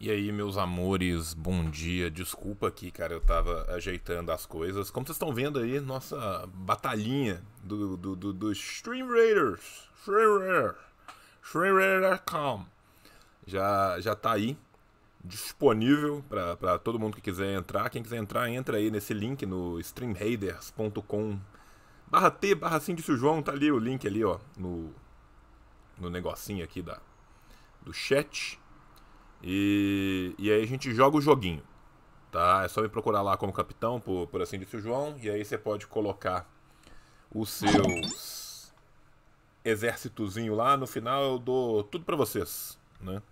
E aí, meus amores, bom dia. Desculpa aqui, cara, eu tava ajeitando as coisas. Como vocês estão vendo aí, nossa batalhinha do, do, do, do Stream Raiders. Stream Raider. Stream Já, já tá aí, disponível para todo mundo que quiser entrar. Quem quiser entrar, entra aí nesse link no streamraiders.com barra T, barra Síndice João, tá ali o link ali, ó, no, no negocinho aqui da, do chat. E, e aí a gente joga o joguinho, tá? É só me procurar lá como capitão, por, por assim disse o João, e aí você pode colocar os seus exércitozinho lá. No final eu dou tudo para vocês, né?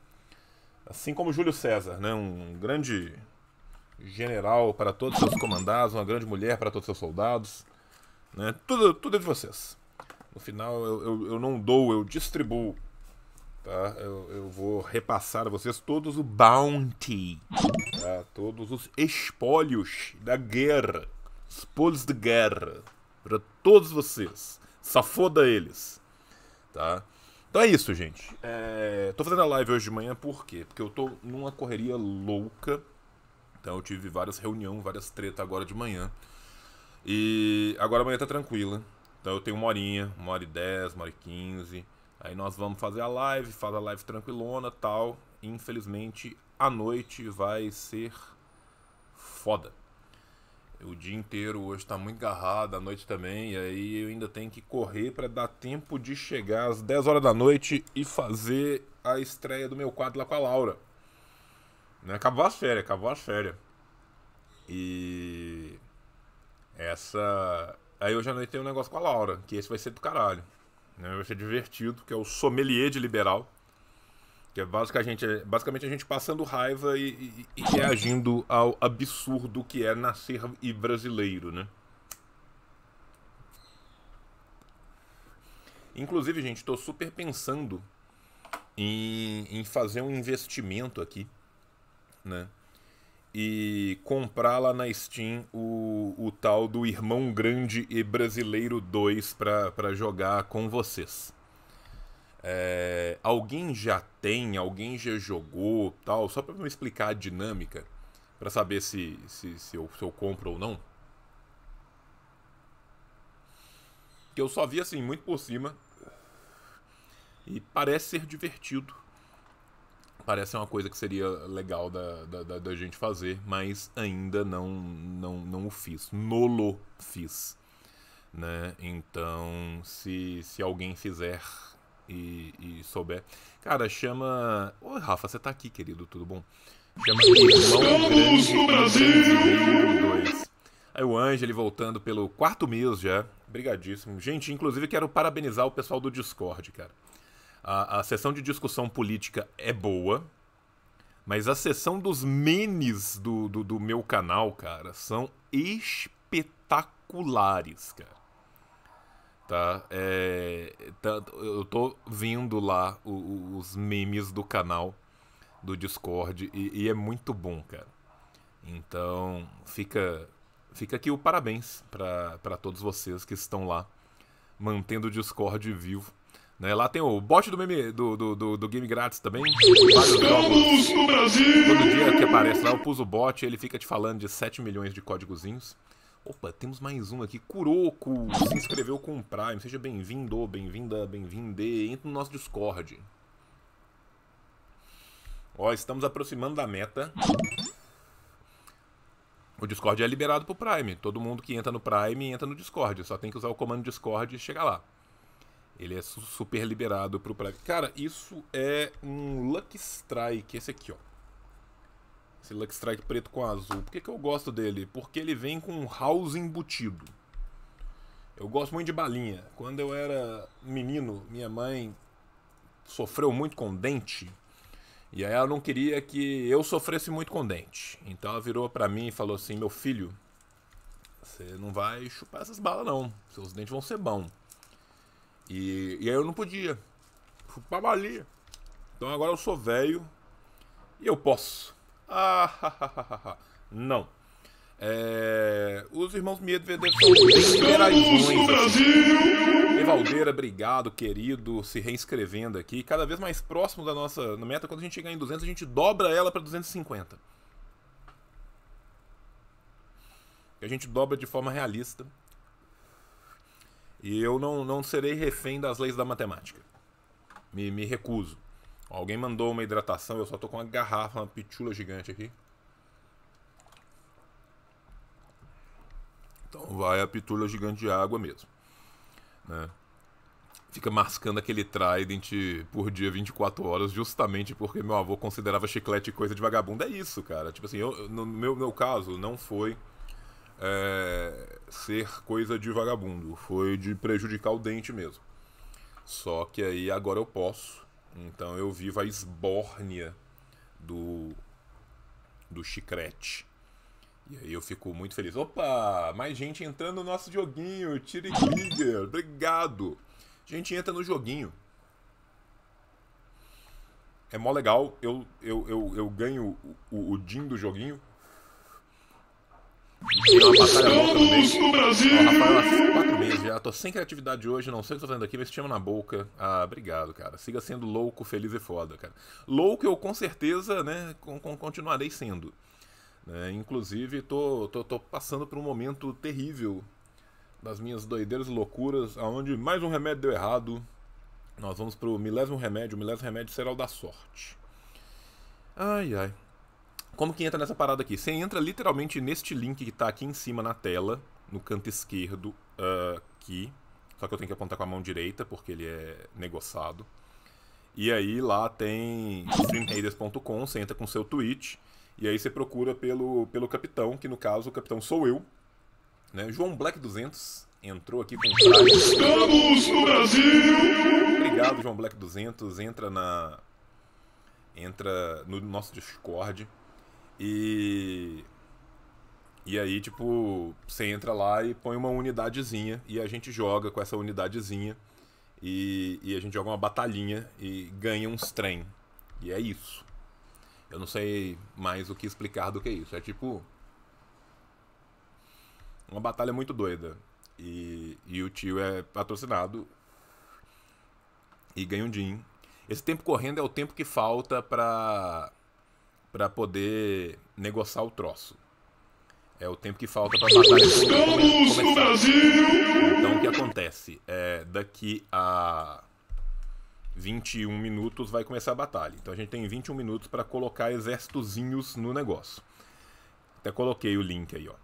Assim como Júlio César, né? Um grande general para todos os seus comandados, uma grande mulher para todos os seus soldados, né? Tudo, tudo é de vocês. No final eu, eu, eu não dou, eu distribuo tá? Eu, eu, vou repassar a vocês todos o bounty, tá? todos os espólios da guerra, espólios de guerra, para todos vocês. Safoda eles, tá? Então é isso, gente. É... Tô fazendo a live hoje de manhã por quê? Porque eu tô numa correria louca. Então eu tive várias reuniões, várias tretas agora de manhã. E agora amanhã tá tranquila. Então eu tenho uma horinha, uma hora e dez, uma hora e quinze. Aí nós vamos fazer a live, faz a live tranquilona tal. Infelizmente, a noite vai ser foda. O dia inteiro hoje está muito garrado, a noite também, e aí eu ainda tenho que correr para dar tempo de chegar às 10 horas da noite e fazer a estreia do meu quadro lá com a Laura. Né? Acabou as férias, acabou as férias. E essa. Aí hoje à noite tem um negócio com a Laura, que esse vai ser do caralho né? vai ser divertido, que é o sommelier de liberal, que é basicamente, basicamente a gente passando raiva e, e, e reagindo ao absurdo que é nascer e brasileiro, né? Inclusive, gente, estou super pensando em, em fazer um investimento aqui, né? e comprar lá na Steam o, o tal do Irmão Grande e Brasileiro 2 para jogar com vocês. É, alguém já tem, alguém já jogou, tal, só para me explicar a dinâmica, para saber se, se, se, eu, se eu compro ou não. Que eu só vi assim, muito por cima. E parece ser divertido parece uma coisa que seria legal da, da, da, gente fazer, mas ainda não, não, não o fiz. Nolo fiz. Né? Então, se, se alguém fizer e, e souber. Cara, chama. Oi, Rafa, você tá aqui, querido, tudo bom? Chama. Estamos no Brasil! Aí o Ângelo voltando pelo quarto mês já. Obrigadíssimo. Gente, inclusive quero parabenizar o pessoal do Discord, cara. A, a sessão de discussão política é boa, mas a sessão dos memes do, do, do meu canal, cara, são espetaculares, cara tá? É, tá, eu tô vindo lá os, os memes do canal do Discord e, e, é muito bom, cara. Então fica fica aqui o parabéns para todos vocês que estão lá mantendo o Discord vivo. Né? Lá tem o bot do, meme, do, do, do, do game grátis também. Estamos no Brasil! Todo dia que aparece lá, eu pus o bot e ele fica te falando de 7 milhões de códigozinhos. Opa, temos mais um aqui. Kuroko se inscreveu com o Prime. Seja bem-vindo, bem-vinda, bem-vinde. entra no nosso Discord. Ó, estamos aproximando da meta. O Discord é liberado pro Prime. Todo mundo que entra no Prime entra no Discord. Só tem que usar o comando Discord e chegar lá. Ele é super liberado pro Prime. Cara, isso é um Lucky Strike, esse aqui, ó. Esse Lucky Strike preto com azul. Por que, que eu gosto dele? Porque ele vem com um house embutido. Eu gosto muito de balinha. Quando eu era menino, minha mãe sofreu muito com dente. E aí ela não queria que eu sofresse muito com dente. Então ela virou para mim e falou assim: "Meu filho, você não vai chupar essas balas não. Seus dentes vão ser bons." E, e aí eu não podia. Pra valia. Então agora eu sou velho e eu posso. Ah, ha, ha, ha, não. É, os irmãos medvedev são Estamos no Brasil! Evaldeira, obrigado, querido, se reinscrevendo aqui. Cada vez mais próximo da nossa meta, quando a gente chegar em 200, a gente dobra ela para 250. A gente dobra de forma realista. E eu não, não serei refém das leis da matemática. Me, me recuso. Alguém mandou uma hidratação, eu só tô com uma garrafa, uma pitula gigante aqui. Então vai a pitula gigante de água mesmo. Né? Fica mascando aquele trident por dia 24 horas, justamente porque meu avô considerava chiclete coisa de vagabundo. É isso, cara. Tipo assim, eu, no meu, meu caso, não foi é, ser coisa de vagabundo, foi de prejudicar o dente mesmo. Só que aí agora eu posso. Então eu vivo a esbórnia do, do chiclete. E aí eu fico muito feliz. Opa, mais gente entrando no nosso joguinho. Tire Tiger, obrigado. A gente entra no joguinho. É mó legal. Eu, eu, eu, eu ganho o, o, o din do joguinho. Estamos no Brasil! quatro meses já. Tô sem criatividade hoje, não sei o que tô fazendo aqui, mas te amo na boca. Ah, obrigado, cara. Siga sendo louco, feliz e foda, cara. Louco eu com certeza, né, continuarei sendo. Né. inclusive, tô, tô, tô, passando por um momento terrível das minhas doideiras e loucuras, aonde mais um remédio deu errado. Nós vamos pro milésimo remédio, o milésimo remédio será o da sorte. Ai, ai. Como que entra nessa parada aqui? Você entra literalmente neste link que está aqui em cima na tela, no canto esquerdo uh, aqui. Só que eu tenho que apontar com a mão direita, porque ele é negociado. E aí lá tem streamhaders.com, você entra com seu tweet, e aí você procura pelo, pelo capitão, que no caso o capitão sou eu. Né? João Black 200 entrou aqui com... Estamos no Brasil! Obrigado, João Black 200. Entra na... Entra no nosso Discord. E. E aí, tipo, você entra lá e põe uma unidadezinha e a gente joga com essa unidadezinha e, e a gente joga uma batalhinha e ganha uns trem. E é isso. Eu não sei mais o que explicar do que isso. É tipo. Uma batalha muito doida. E, e o tio é patrocinado e ganha um din. Esse tempo correndo é o tempo que falta pra para poder negociar o troço. É o tempo que falta para batalha. Estamos no Brasil! Então o que acontece? É, daqui a 21 minutos vai começar a batalha. Então a gente tem 21 minutos para colocar exércitozinhos no negócio. Até coloquei o link aí, ó.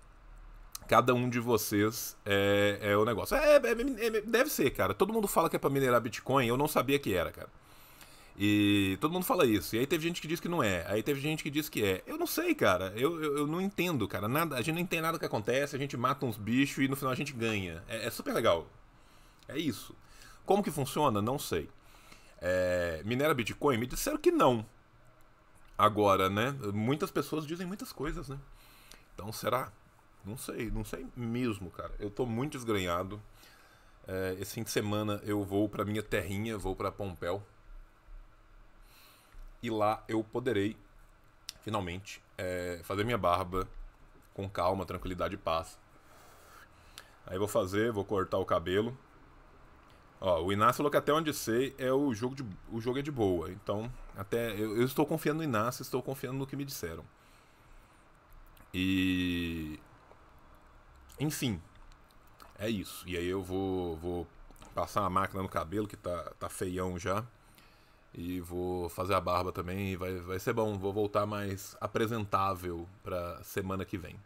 Cada um de vocês é, é o negócio. É, é, é deve ser, cara. Todo mundo fala que é para minerar Bitcoin. Eu não sabia que era, cara. E todo mundo fala isso. E aí teve gente que disse que não é. Aí teve gente que disse que é. Eu não sei, cara. Eu, eu, eu não entendo, cara. Nada, a gente não entende nada que acontece, a gente mata uns bichos e no final a gente ganha. É, é super legal. É isso. Como que funciona? Não sei. É, minera Bitcoin? Me disseram que não. Agora, né? Muitas pessoas dizem muitas coisas, né? Então será? Não sei, não sei mesmo, cara. Eu tô muito desgrenhado. É, esse fim de semana eu vou pra minha terrinha, vou pra Pompéu e lá eu poderei finalmente é, fazer minha barba com calma, tranquilidade e paz. Aí vou fazer, vou cortar o cabelo. Ó, o Inácio falou que até onde sei é o jogo, de, o jogo é de boa. Então, até eu, eu estou confiando no Inácio, estou confiando no que me disseram. E enfim, é isso. E aí eu vou, vou passar a máquina no cabelo que tá, tá feião já. E vou fazer a barba também. vai, vai ser bom. Vou voltar mais apresentável pra semana que vem.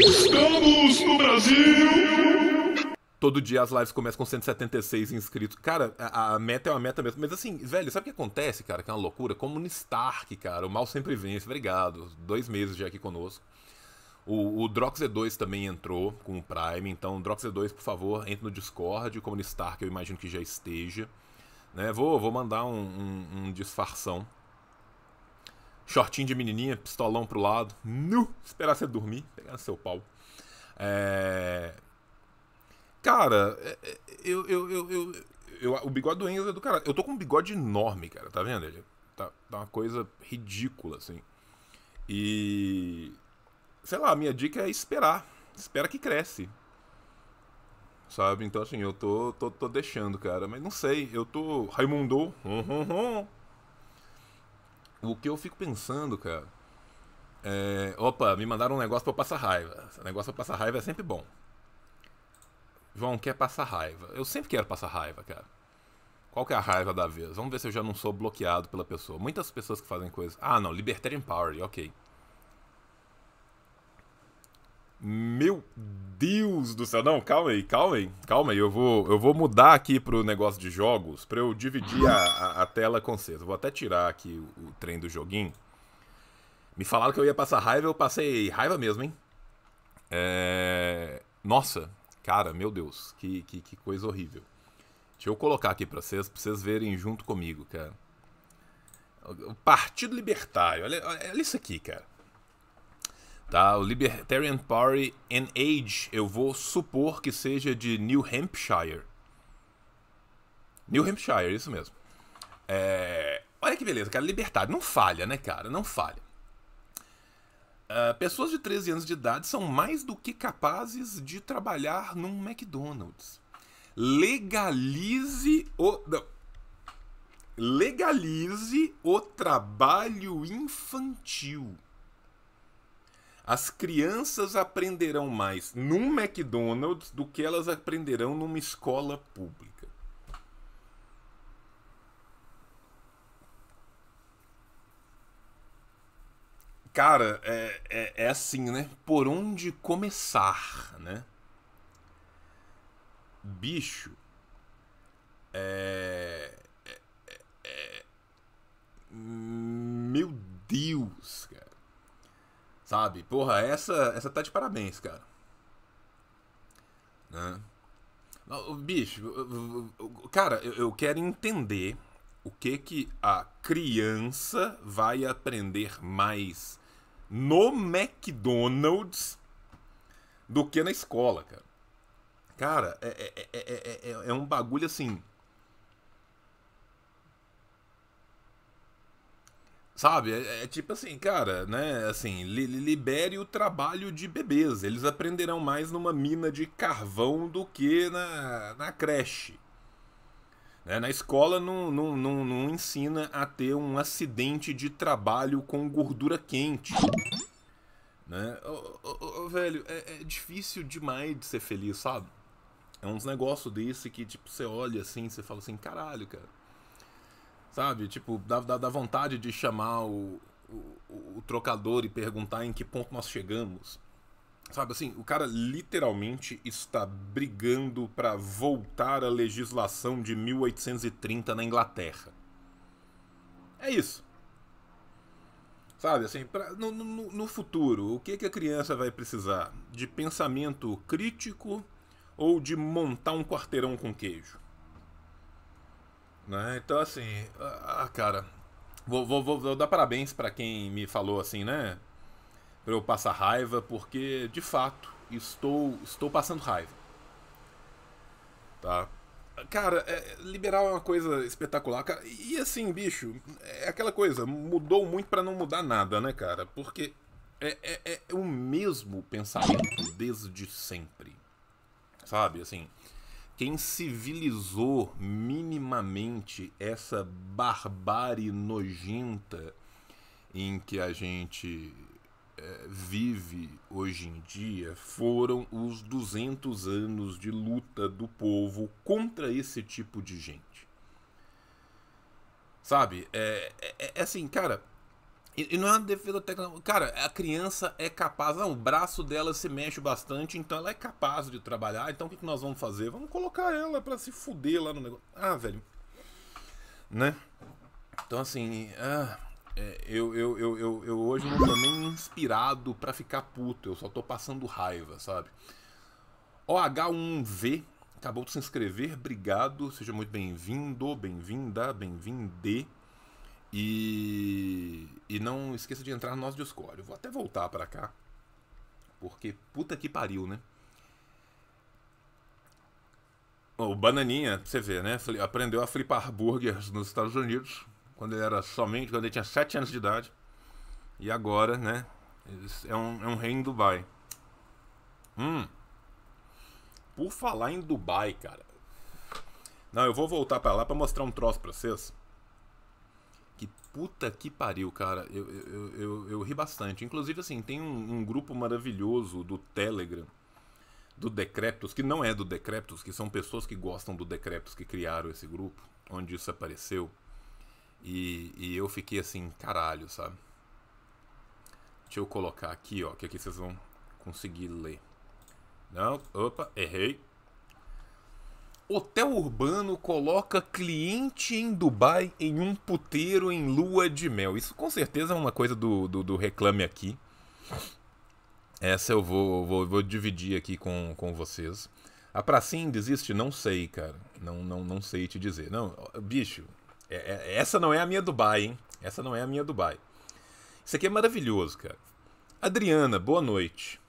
Estamos no Brasil! Todo dia as lives começam com 176 inscritos. Cara, a, a, meta é uma meta mesmo. Mas assim, velho, sabe o que acontece, cara? Que é uma loucura. Como no Stark, cara. O mal sempre vence. Obrigado. Dois meses já aqui conosco. O, o Drox e 2 também entrou com o Prime. Então, Drox e 2 por favor, entre no Discord. Como no Stark, eu imagino que já esteja. Né? Vou, vou mandar um, um, um disfarção. Shortinho de menininha, pistolão pro lado. Nu! Esperar você dormir, pegar seu pau. É... Cara, é, é, eu, eu, eu, eu, eu o bigode do Enzo é do cara. Eu tô com um bigode enorme, cara, tá vendo? Ele tá, tá uma coisa ridícula, assim. E. Sei lá, a minha dica é esperar. Espera que cresce sabe? Então, assim, eu tô, tô, tô deixando, cara. Mas não sei, eu tô. Raimundo. Hum, hum, hum. O que eu fico pensando, cara. É, opa, me mandaram um negócio pra eu passar raiva. Esse negócio pra passar raiva é sempre bom. João quer passar raiva. Eu sempre quero passar raiva, cara. Qual que é a raiva da vez? Vamos ver se eu já não sou bloqueado pela pessoa. Muitas pessoas que fazem coisas. Ah, não, Libertarian power ok. Meu Deus do céu. Não, calma aí, calma aí, calma aí. Eu vou, eu vou mudar aqui pro negócio de jogos pra eu dividir a, a, a tela com vocês. vou até tirar aqui o, o trem do joguinho. Me falaram que eu ia passar raiva, eu passei raiva mesmo, hein? É... Nossa, cara, meu Deus, que, que, que coisa horrível. Deixa eu colocar aqui pra vocês, pra vocês verem junto comigo, cara. O Partido Libertário, olha, olha isso aqui, cara. Tá? O Libertarian Party in Age, eu vou supor que seja de New Hampshire. New Hampshire, isso mesmo. É... Olha que beleza, cara. Libertário. Não falha, né, cara? Não falha. Uh, pessoas de 13 anos de idade são mais do que capazes de trabalhar num McDonald's. Legalize o. Não. Legalize o trabalho infantil. As crianças aprenderão mais num McDonald's do que elas aprenderão numa escola pública. Cara, é, é, é assim, né? Por onde começar, né? Bicho, é, é, é, meu Deus, cara. Sabe? Porra, essa, essa tá de parabéns, cara. Né? Bicho, cara, eu quero entender o que que a criança vai aprender mais no McDonald's do que na escola, cara. Cara, é, é, é, é, é, é um bagulho assim Sabe? É, é, tipo assim, cara, né? Assim, li, libere o trabalho de bebês. Eles aprenderão mais numa mina de carvão do que na, na creche. Né, na escola não, não, não, não ensina a ter um acidente de trabalho com gordura quente. Né? Oh, oh, oh, velho, é, é difícil demais de ser feliz, sabe? É uns negócios desse que, tipo, você olha assim, você fala assim, caralho, cara Sabe? Tipo, dá, dá, dá vontade de chamar o, o, o trocador e perguntar em que ponto nós chegamos. Sabe assim, o cara literalmente está brigando para voltar à legislação de 1830 na Inglaterra. É isso. Sabe assim, pra, no, no, no, futuro, o que, que a criança vai precisar? De pensamento crítico ou de montar um quarteirão com queijo? Né? Então, assim, ah, ah, cara, vou, vou, vou dar parabéns para quem me falou assim, né? Pra eu passar raiva, porque de fato estou, estou passando raiva. Tá? Cara, é, liberal é uma coisa espetacular, cara. E assim, bicho, é aquela coisa, mudou muito para não mudar nada, né, cara? Porque é, é, é o mesmo pensamento desde sempre. Sabe, assim, quem civilizou minimamente essa barbárie nojenta em que a gente é, vive hoje em dia foram os 200 anos de luta do povo contra esse tipo de gente. Sabe? É, é, é assim, cara. E, não é uma defesa técnica. Cara, a criança é capaz. Não, ah, o braço dela se mexe bastante, então ela é capaz de trabalhar. Então o que, que nós vamos fazer? Vamos colocar ela para se fuder lá no negócio. Ah, velho. Né? Então, assim. Ah, é, eu, eu, eu, eu, eu hoje não tô nem inspirado para ficar puto. Eu só tô passando raiva, sabe? OH1V acabou de se inscrever. Obrigado. Seja muito bem-vindo, bem-vinda, bem-vinde. E, e não esqueça de entrar no nosso Discord. Eu vou até voltar para cá. Porque puta que pariu, né? O Bananinha, você vê, né? Aprendeu a flipar burgers nos Estados Unidos. Quando ele era somente, quando ele tinha 7 anos de idade. E agora, né? É um, é um rei em Dubai. Hum. Por falar em Dubai, cara. Não, eu vou voltar para lá para mostrar um troço para vocês que puta que pariu, cara. Eu, eu, eu, eu ri bastante. Inclusive, assim, tem um, um, grupo maravilhoso do Telegram, do Decreptos, que não é do Decreptos, que são pessoas que gostam do Decreptos que criaram esse grupo, onde isso apareceu. E, e eu fiquei assim, caralho, sabe? Deixa eu colocar aqui, ó, que aqui é vocês vão conseguir ler. Não, opa, errei. Hotel urbano coloca cliente em Dubai em um puteiro em lua de mel. Isso com certeza é uma coisa do, do, do Reclame Aqui. Essa eu vou, vou, vou dividir aqui com, com vocês. A pracinha existe? Não sei, cara. Não, não, não sei te dizer. Não, bicho, é, é, essa não é a minha Dubai, hein? Essa não é a minha Dubai. Isso aqui é maravilhoso, cara. Adriana, boa noite.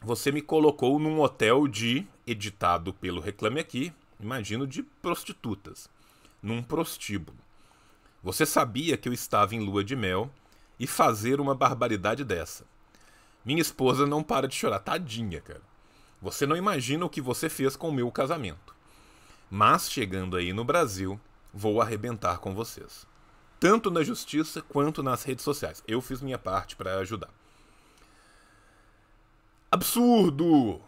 Você me colocou num hotel de, editado pelo Reclame Aqui, imagino, de prostitutas, num prostíbulo. Você sabia que eu estava em lua de mel e fazer uma barbaridade dessa. Minha esposa não para de chorar, tadinha, cara. Você não imagina o que você fez com o meu casamento. Mas chegando aí no Brasil, vou arrebentar com vocês. Tanto na justiça quanto nas redes sociais. Eu fiz minha parte para ajudar. Absurdo!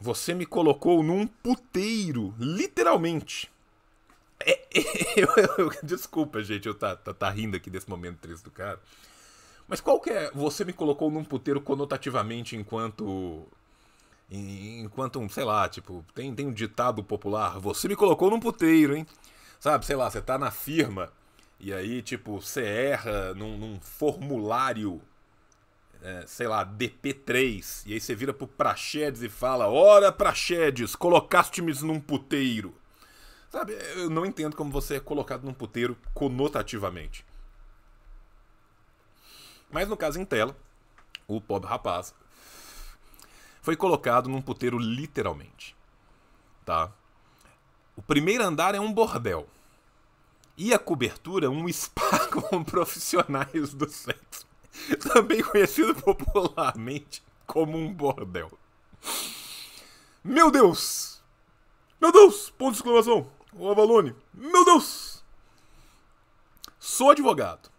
Você me colocou num puteiro, literalmente. É, é, eu, eu, desculpa, gente, eu tá, tá, tá, rindo aqui desse momento triste do cara. Mas qual que é. Você me colocou num puteiro conotativamente enquanto. Enquanto um, sei lá, tipo, tem, tem um ditado popular, você me colocou num puteiro, hein? Sabe, sei lá, você tá na firma e aí, tipo, você erra num, num formulário é, sei lá, DP3, e aí você vira pro Praxedes e fala: Ora, Praxedes, colocaste-me num puteiro. Sabe, eu não entendo como você é colocado num puteiro conotativamente. Mas no caso em tela, o pobre rapaz foi colocado num puteiro literalmente. Tá? O primeiro andar é um bordel. E a cobertura, é um spa com profissionais do sexo. também conhecido popularmente como um bordel. Meu Deus! Meu Deus! Ponto de exclamação! O Avalone! Meu Deus! Sou advogado.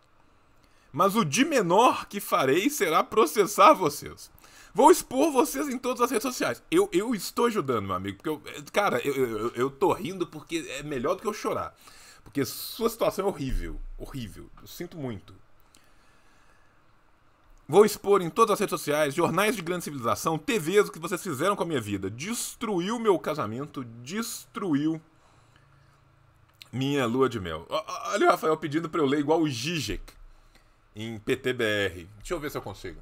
Mas o de menor que farei será processar vocês. Vou expor vocês em todas as redes sociais. Eu, eu estou ajudando, meu amigo. Porque eu, eh, cara, eu, eu, eu tô rindo porque é melhor do que eu chorar. Porque sua situação é horrível. Horrível. Eu sinto muito. Vou expor em todas as redes sociais, jornais de grande civilização, TVs, o que vocês fizeram com a minha vida. Destruiu meu casamento, destruiu minha lua de mel. Olha o Rafael pedindo para eu ler igual o Zizek em PTBR. Deixa eu ver se eu consigo.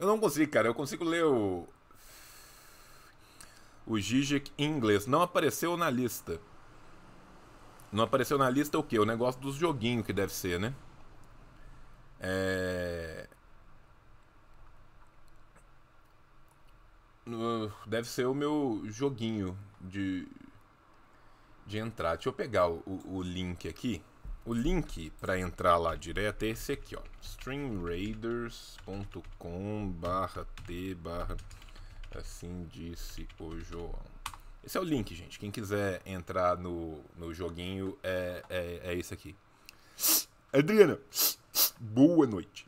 Eu não consigo, cara. Eu consigo ler o. O Zizek em inglês. Não apareceu na lista. Não apareceu na lista o quê? O negócio dos joguinhos que deve ser, né? É... Deve ser o meu joguinho de, de entrar. Deixa eu pegar o, o link aqui. O link para entrar lá direto é esse aqui, ó. streamraiders.com barra t barra assim disse o João. Esse é o link, gente. Quem quiser entrar no, no joguinho é, é, é esse aqui. Adriana, boa noite.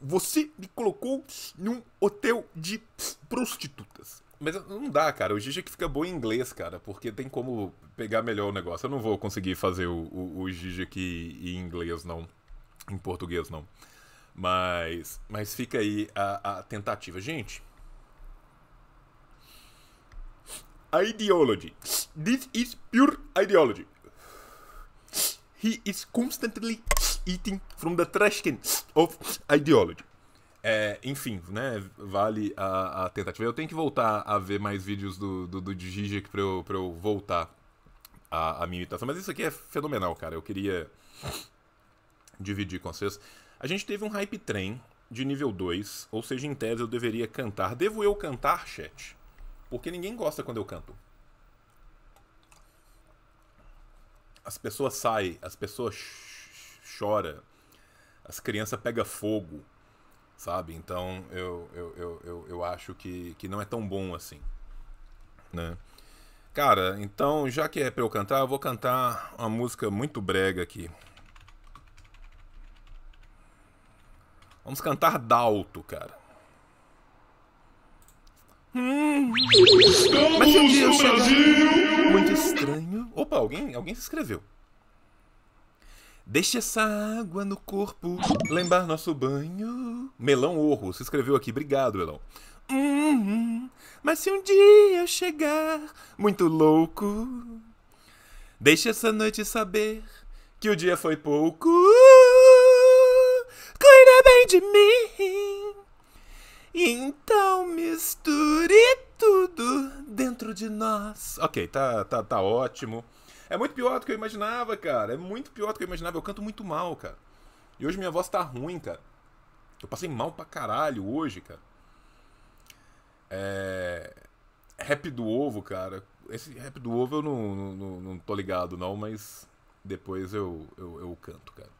Você me colocou num hotel de prostitutas. Mas não dá, cara. O Gigi que fica bom em inglês, cara, porque tem como pegar melhor o negócio. Eu não vou conseguir fazer o, o, o Gigi aqui em inglês, não. Em português, não. Mas, mas fica aí a, a tentativa. Gente. Ideology. This is pure ideology. He is constantly eating from the trash can of ideology. É, enfim, né? Vale a, a, tentativa. Eu tenho que voltar a ver mais vídeos do, do, do Gigi pra eu, pra eu voltar a, a minha imitação. Mas isso aqui é fenomenal, cara. Eu queria dividir com vocês. A gente teve um hype trem de nível 2, ou seja, em tese eu deveria cantar. Devo eu cantar, chat? Porque ninguém gosta quando eu canto. As pessoas saem, as pessoas chora, as crianças pegam fogo, sabe? Então eu, eu, eu, eu, eu acho que, que não é tão bom assim, né? Cara, então já que é pra eu cantar, eu vou cantar uma música muito brega aqui. Vamos cantar Dalto, cara. Hum. Mas Brasil! Muito estranho. Opa, alguém, alguém se inscreveu. Deixe essa água no corpo, lembrar nosso banho. Melão Orro, se inscreveu aqui, obrigado, Melão. Uhum, mas se um dia eu chegar muito louco, deixe essa noite saber que o dia foi pouco. Cuida bem de mim, então misture tudo dentro de nós. Ok, tá, tá, tá ótimo. É muito pior do que eu imaginava, cara. É muito pior do que eu imaginava. Eu canto muito mal, cara. E hoje minha voz tá ruim, cara. Eu passei mal pra caralho hoje, cara. É. Rap do ovo, cara. Esse rap do ovo eu não, não, não tô ligado, não, mas depois eu, eu, eu canto, cara.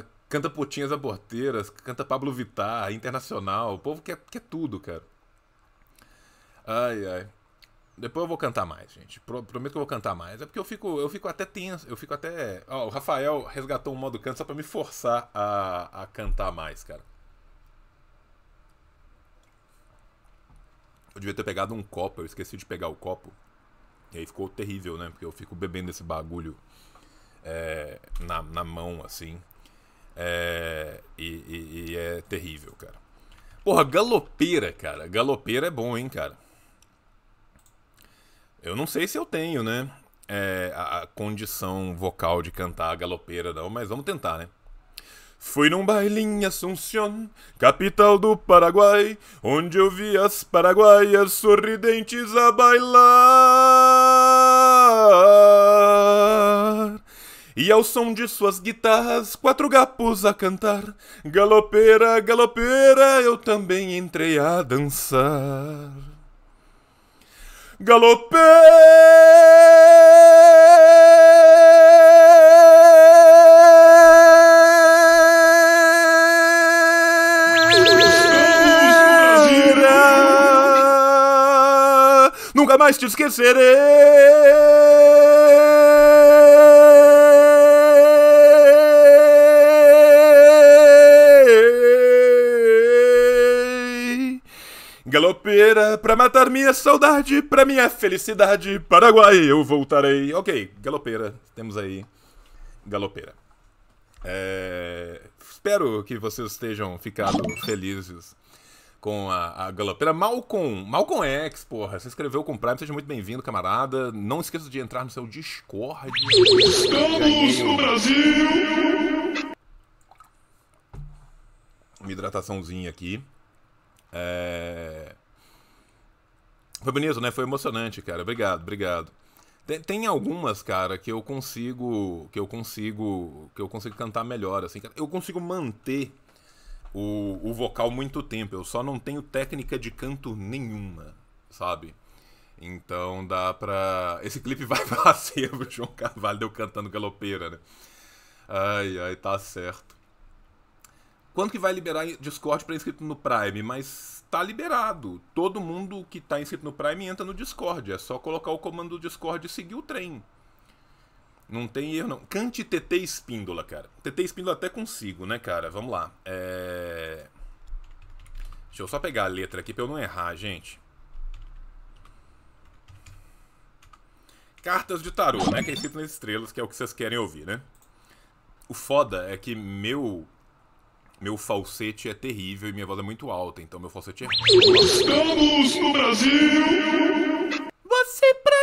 Uh, canta Potinhas Aborteiras, canta Pablo Vittar, Internacional. O povo quer, quer tudo, cara. Ai, ai. Depois eu vou cantar mais, gente. prometo que eu vou cantar mais. É porque eu fico, eu fico até tenso. Eu fico até. Ó, oh, o Rafael resgatou um modo canto só pra me forçar a, a cantar mais, cara. Eu devia ter pegado um copo, eu esqueci de pegar o copo. E aí ficou terrível, né? Porque eu fico bebendo esse bagulho é, na, na mão, assim. É, e, e, e é terrível, cara. Porra, galopeira, cara. Galopeira é bom, hein, cara. Eu não sei se eu tenho, né? É, a, a condição vocal de cantar a galopeira, não, mas vamos tentar, né? Fui num baile em Assunción, capital do Paraguai, onde eu vi as paraguaias sorridentes a bailar. E ao som de suas guitarras, quatro gapos a cantar, galopeira, galopeira, eu também entrei a dançar. Galope, Nunca mais te esquecerei! galopeira pra matar minha saudade, pra minha felicidade, Paraguai eu voltarei. Ok, galopeira temos aí galopeira É... Espero que vocês estejam ficando felizes com a, a Galopera. Malcom, Malcom X, porra, se inscreveu com o Prime, seja muito bem-vindo, camarada. Não esqueça de entrar no seu Discord. Estamos no Brasil! Uma hidrataçãozinha aqui. É... Foi bonito, né? Foi emocionante, cara. Obrigado, obrigado. Tem, tem, algumas, cara, que eu consigo. Que eu consigo. Que eu consigo cantar melhor, assim. Eu consigo manter o, o vocal muito tempo. Eu só não tenho técnica de canto nenhuma, sabe? Então dá pra. Esse clipe vai pra o João Carvalho deu cantando galopeira, né? Ai, ai, tá certo. Quando que vai liberar Discord pra inscrito no Prime? Mas tá liberado. Todo mundo que tá inscrito no Prime entra no Discord. É só colocar o comando do Discord e seguir o trem. Não tem erro, não. Cante TT Espíndola, cara. TT Espíndola até consigo, né, cara? Vamos lá. É... Deixa eu só pegar a letra aqui pra eu não errar, gente. Cartas de tarô, né? Que é escrito nas estrelas, que é o que vocês querem ouvir, né? O foda é que meu meu falsete é terrível e minha voz é muito alta, então meu falsete é. Estamos no Brasil! Você pra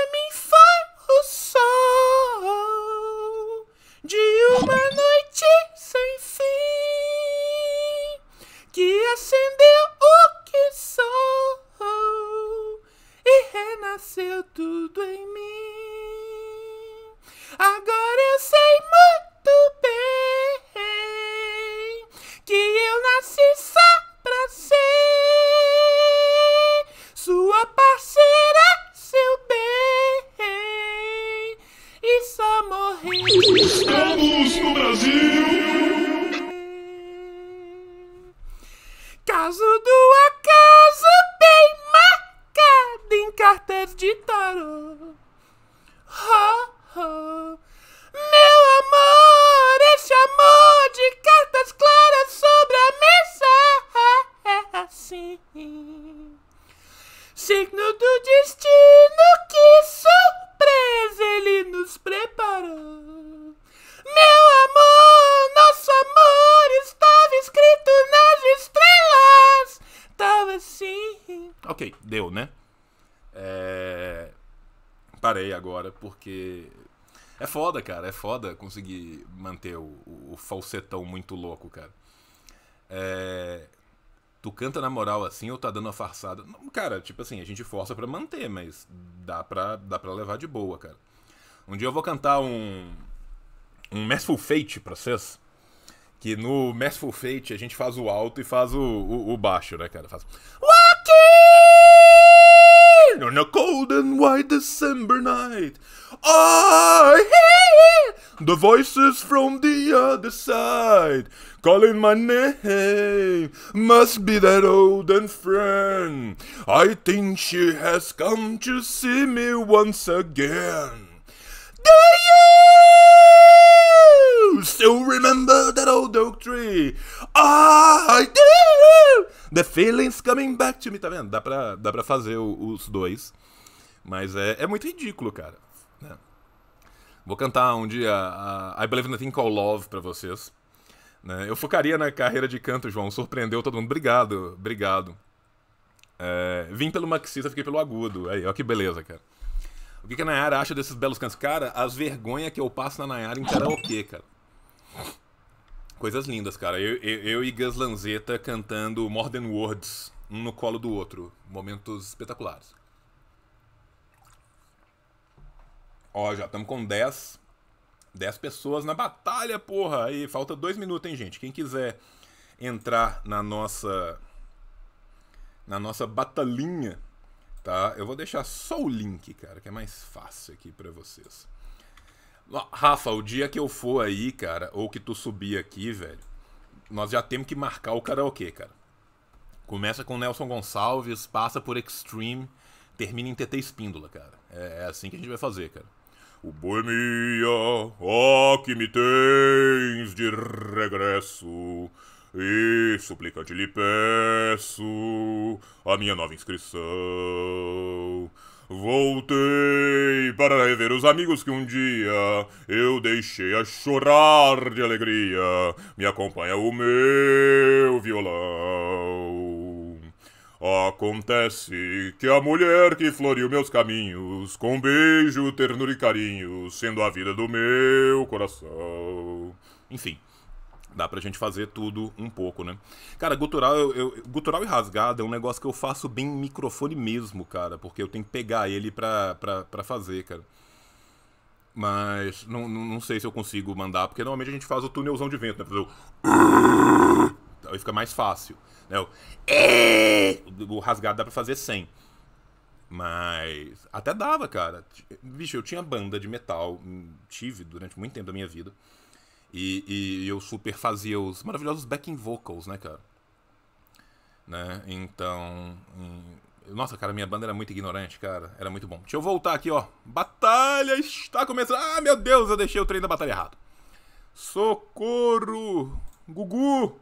foda, cara. É foda conseguir manter o, o falsetão muito louco, cara. É... Tu canta na moral assim ou tá dando uma farsada cara, tipo assim, a gente força para manter, mas dá pra, dá pra levar de boa, cara. Um dia eu vou cantar um. Um Merciful Fate pra vocês. Que no Merciful Fate a gente faz o alto e faz o, o, o baixo, né, cara? Faz. on a cold and white December night. I hear the voices from the other side calling my name. Must be that old and friend. I think she has come to see me once again. Do you? still remember that old oak tree? I do! The feeling's coming back to me, tá vendo? Dá pra, dá pra fazer o, os dois. Mas é, é muito ridículo, cara. É. Vou cantar um dia uh, I Believe in a Thing Called Love pra vocês. Né? Eu focaria na carreira de canto, João. Surpreendeu todo mundo. Obrigado, obrigado. É, vim pelo Maxista, fiquei pelo agudo. Aí, ó que beleza, cara. O que, que a Nayara acha desses belos cantos? Cara, as vergonhas que eu passo na Nayara em karaokê, cara. Coisas lindas, cara. Eu, eu, eu e Gus Lanzetta cantando More Than Words, um no colo do outro. Momentos espetaculares. Ó, já estamos com 10. 10 pessoas na batalha, porra! Aí falta 2 minutos, hein, gente? Quem quiser entrar na nossa. Na nossa batalhinha, tá? Eu vou deixar só o link, cara, que é mais fácil aqui para vocês. Rafa, o dia que eu for aí, cara, ou que tu subir aqui, velho, nós já temos que marcar o karaokê, cara. Começa com Nelson Gonçalves, passa por Extreme, termina em TT Espíndola, cara. É, é assim que a gente vai fazer, cara. O boemia, ó que me tens de regresso, e suplicante lhe peço a minha nova inscrição. Voltei para rever os amigos que um dia eu deixei a chorar de alegria. Me acompanha o meu violão. Acontece que a mulher que floriu meus caminhos, com beijo, ternura e carinho, sendo a vida do meu coração. Enfim. Dá pra gente fazer tudo um pouco, né? Cara, gutural, eu, eu, gutural e rasgado é um negócio que eu faço bem microfone mesmo, cara. Porque eu tenho que pegar ele pra, pra, pra fazer, cara. Mas não, não, não sei se eu consigo mandar, porque normalmente a gente faz o túnelzão de vento, né? Fazer o... Aí fica mais fácil. Né? O... o rasgado dá pra fazer sem. Mas até dava, cara. Vixe, eu tinha banda de metal, hum, tive durante muito tempo da minha vida. E, e, eu super fazia os maravilhosos backing vocals, né, cara? Né? Então. Em... Nossa, cara, minha banda era muito ignorante, cara. Era muito bom. Deixa eu voltar aqui, ó. Batalha está começando. Ah, meu Deus, eu deixei o trem da batalha errado. Socorro! Gugu!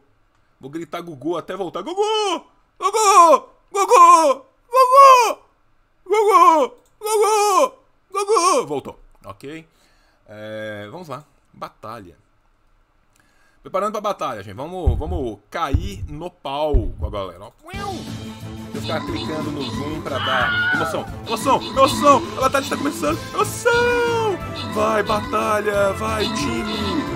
Vou gritar Gugu até voltar. Gugu! Gugu! Gugu! Gugu! Gugu! Gugu! Gugu! Voltou. Ok? É, vamos lá. Batalha. Preparando pra batalha, gente. Vamos, vamos cair no pau com a galera. Ó. Vou ficar clicando no zoom pra dar emoção. Emoção, emoção! A batalha está começando! Emoção! Vai, batalha! Vai, time!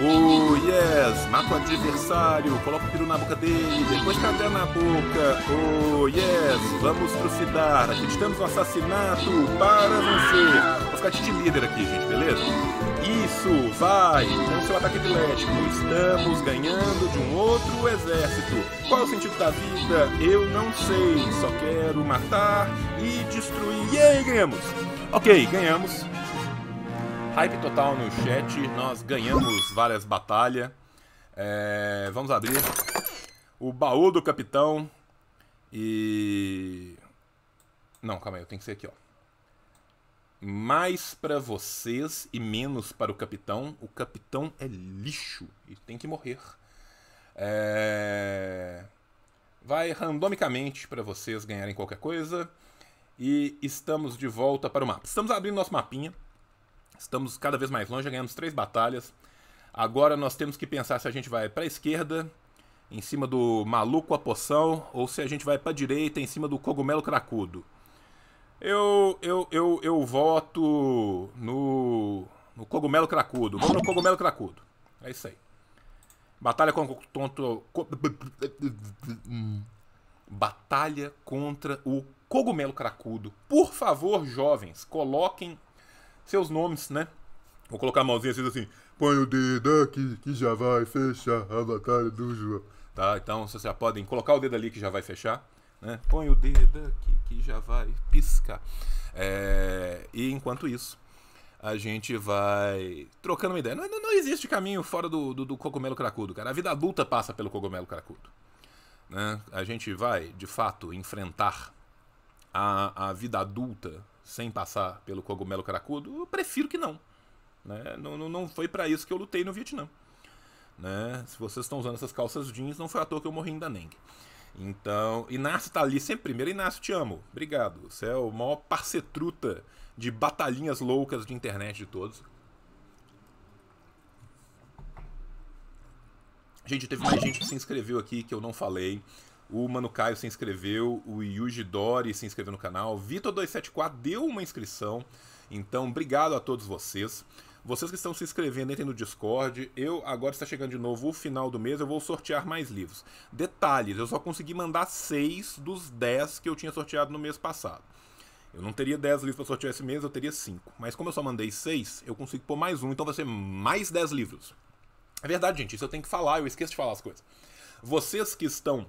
Oh, yes! Mata o adversário, coloca o piru na boca dele, depois cadê na boca? Oh, yes! Vamos trucidar! Acreditamos no assassinato para vencer! Vou ficar de líder aqui, gente, beleza? Isso, vai! Com seu ataque atlético, estamos ganhando de um outro exército. Qual o sentido da vida? Eu não sei, só quero matar e destruir. E aí, ganhamos! Ok, ganhamos. Hype total no chat, nós ganhamos várias batalhas. É, vamos abrir o baú do capitão e. Não, calma aí, eu tenho que ser aqui, ó mais para vocês e menos para o capitão. O capitão é lixo e tem que morrer. É... Vai randomicamente para vocês ganharem qualquer coisa. E estamos de volta para o mapa. Estamos abrindo nosso mapinha. Estamos cada vez mais longe, já ganhamos três batalhas. Agora nós temos que pensar se a gente vai para a esquerda, em cima do maluco a poção, ou se a gente vai para a direita, em cima do cogumelo cracudo. Eu, eu, eu, eu voto no, no cogumelo cracudo. Vamos no cogumelo cracudo. É isso aí. Batalha contra, contra, Batalha contra o cogumelo cracudo. Por favor, jovens, coloquem seus nomes, né? Vou colocar a mãozinha assim, assim. Põe o dedo aqui que já vai fechar a batalha do João. Tá, então vocês já podem colocar o dedo ali que já vai fechar. Né? Põe o dedo aqui que já vai piscar. É, e enquanto isso, a gente vai trocando uma ideia. Não, não existe caminho fora do, do, do, cogumelo cracudo, cara. A vida adulta passa pelo cogumelo cracudo. Né? A gente vai, de fato, enfrentar a, a vida adulta sem passar pelo cogumelo cracudo? Eu prefiro que não. Né? Não, não, não foi para isso que eu lutei no Vietnã. Né? Se vocês estão usando essas calças jeans, não foi à toa que eu morri em Daneng. Então, Inácio tá ali sempre primeiro. Inácio, te amo. Obrigado. Você é o maior parcetruta de batalhinhas loucas de internet de todos. Gente, teve mais gente que se inscreveu aqui que eu não falei. O Mano Caio se inscreveu, o Yuji Dori se inscreveu no canal, Vitor274 deu uma inscrição. Então, obrigado a todos vocês. Vocês que estão se inscrevendo, entrem no Discord. Eu agora está chegando de novo o final do mês, eu vou sortear mais livros. Detalhes, eu só consegui mandar 6 dos 10 que eu tinha sorteado no mês passado. Eu não teria 10 livros para sortear esse mês, eu teria 5. Mas como eu só mandei 6, eu consigo pôr mais um, então vai ser mais 10 livros. É verdade, gente, isso eu tenho que falar, eu esqueço de falar as coisas. Vocês que estão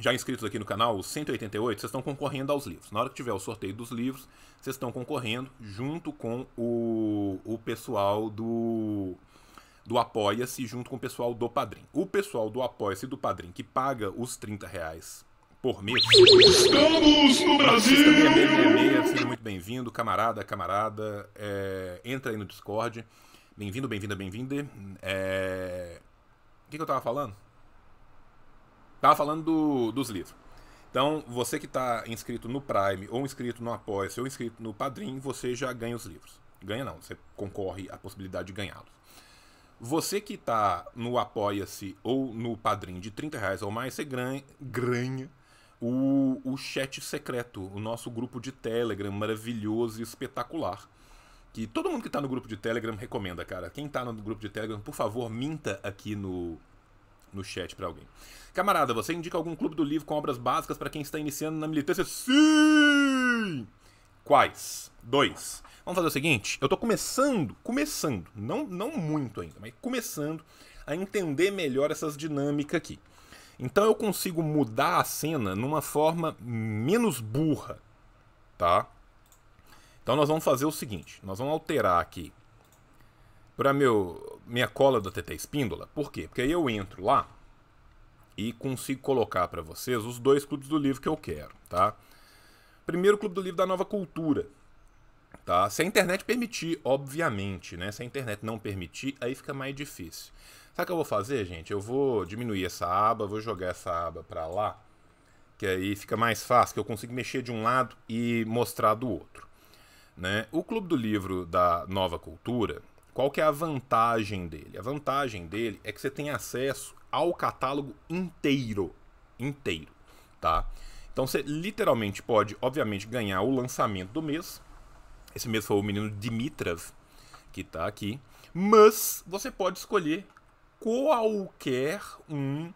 já inscritos aqui no canal, os 188, vocês estão concorrendo aos livros. Na hora que tiver o sorteio dos livros, vocês estão concorrendo junto com o, o pessoal do do Apoia-se, junto com o pessoal do Padrim. O pessoal do Apoia-se e do Padrim, que paga os 30 reais por mês. Estamos no Brasil! seja muito bem-vindo, camarada, camarada. É, entra aí no Discord. Bem-vindo, bem-vinda, bem-vinda. É... O que, que eu tava falando? Tava falando do, dos livros. Então, você que está inscrito no Prime, ou inscrito no Apoia-se, ou inscrito no Padrim, você já ganha os livros. Ganha não, você concorre à possibilidade de ganhá-los. Você que está no Apoia-se ou no Padrim de 30 reais ou mais, você ganha, o, o chat secreto, o nosso grupo de Telegram maravilhoso e espetacular que todo mundo que está no grupo de Telegram recomenda, cara. Quem está no grupo de Telegram, por favor, minta aqui no, no chat para alguém. Camarada, você indica algum clube do livro com obras básicas para quem está iniciando na militância? Sim! Quais? Dois. Vamos fazer o seguinte, eu tô começando, começando, não, não muito ainda, mas começando a entender melhor essas dinâmicas aqui. Então eu consigo mudar a cena numa forma menos burra, tá? Então nós vamos fazer o seguinte, nós vamos alterar aqui para meu minha cola da TT Espíndola. Por quê? Porque aí eu entro lá e consigo colocar para vocês os dois clubes do livro que eu quero, tá? Primeiro, o Clube do Livro da Nova Cultura, tá? Se a internet permitir, obviamente, né? Se a internet não permitir, aí fica mais difícil. Sabe o que eu vou fazer, gente? Eu vou diminuir essa aba, vou jogar essa aba para lá, que aí fica mais fácil, que eu consigo mexer de um lado e mostrar do outro. Né? O Clube do Livro da Nova Cultura, qual que é a vantagem dele? A vantagem dele é que você tem acesso ao catálogo inteiro, inteiro, tá? Então você literalmente pode, obviamente, ganhar o lançamento do mês. Esse mês foi o menino Dimitrov que tá aqui, mas você pode escolher qualquer um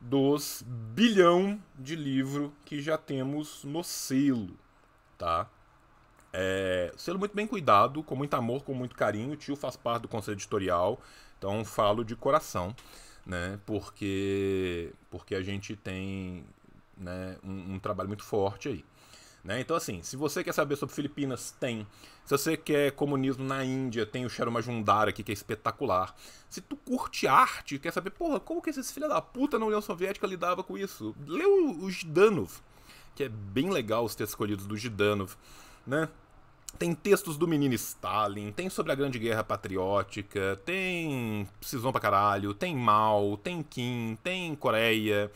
dos bilhão de livro que já temos no selo, tá? É, sendo muito bem cuidado, com muito amor, com muito carinho. O tio faz parte do conselho editorial, então falo de coração, né? Porque, porque a gente tem né, um, um trabalho muito forte aí. Né? Então, assim, se você quer saber sobre Filipinas, tem. Se você quer comunismo na Índia, tem o Cheiro Majundara aqui, que é espetacular. Se tu curte arte, quer saber, porra, como que esses filha da puta na União Soviética lidava com isso? Leu o Gidanov, que é bem legal os textos escolhidos do Gidanov né? Tem textos do menino Stalin, tem sobre a Grande Guerra Patriótica, tem Cisão pra caralho, tem Mao, tem Kim, tem Coreia.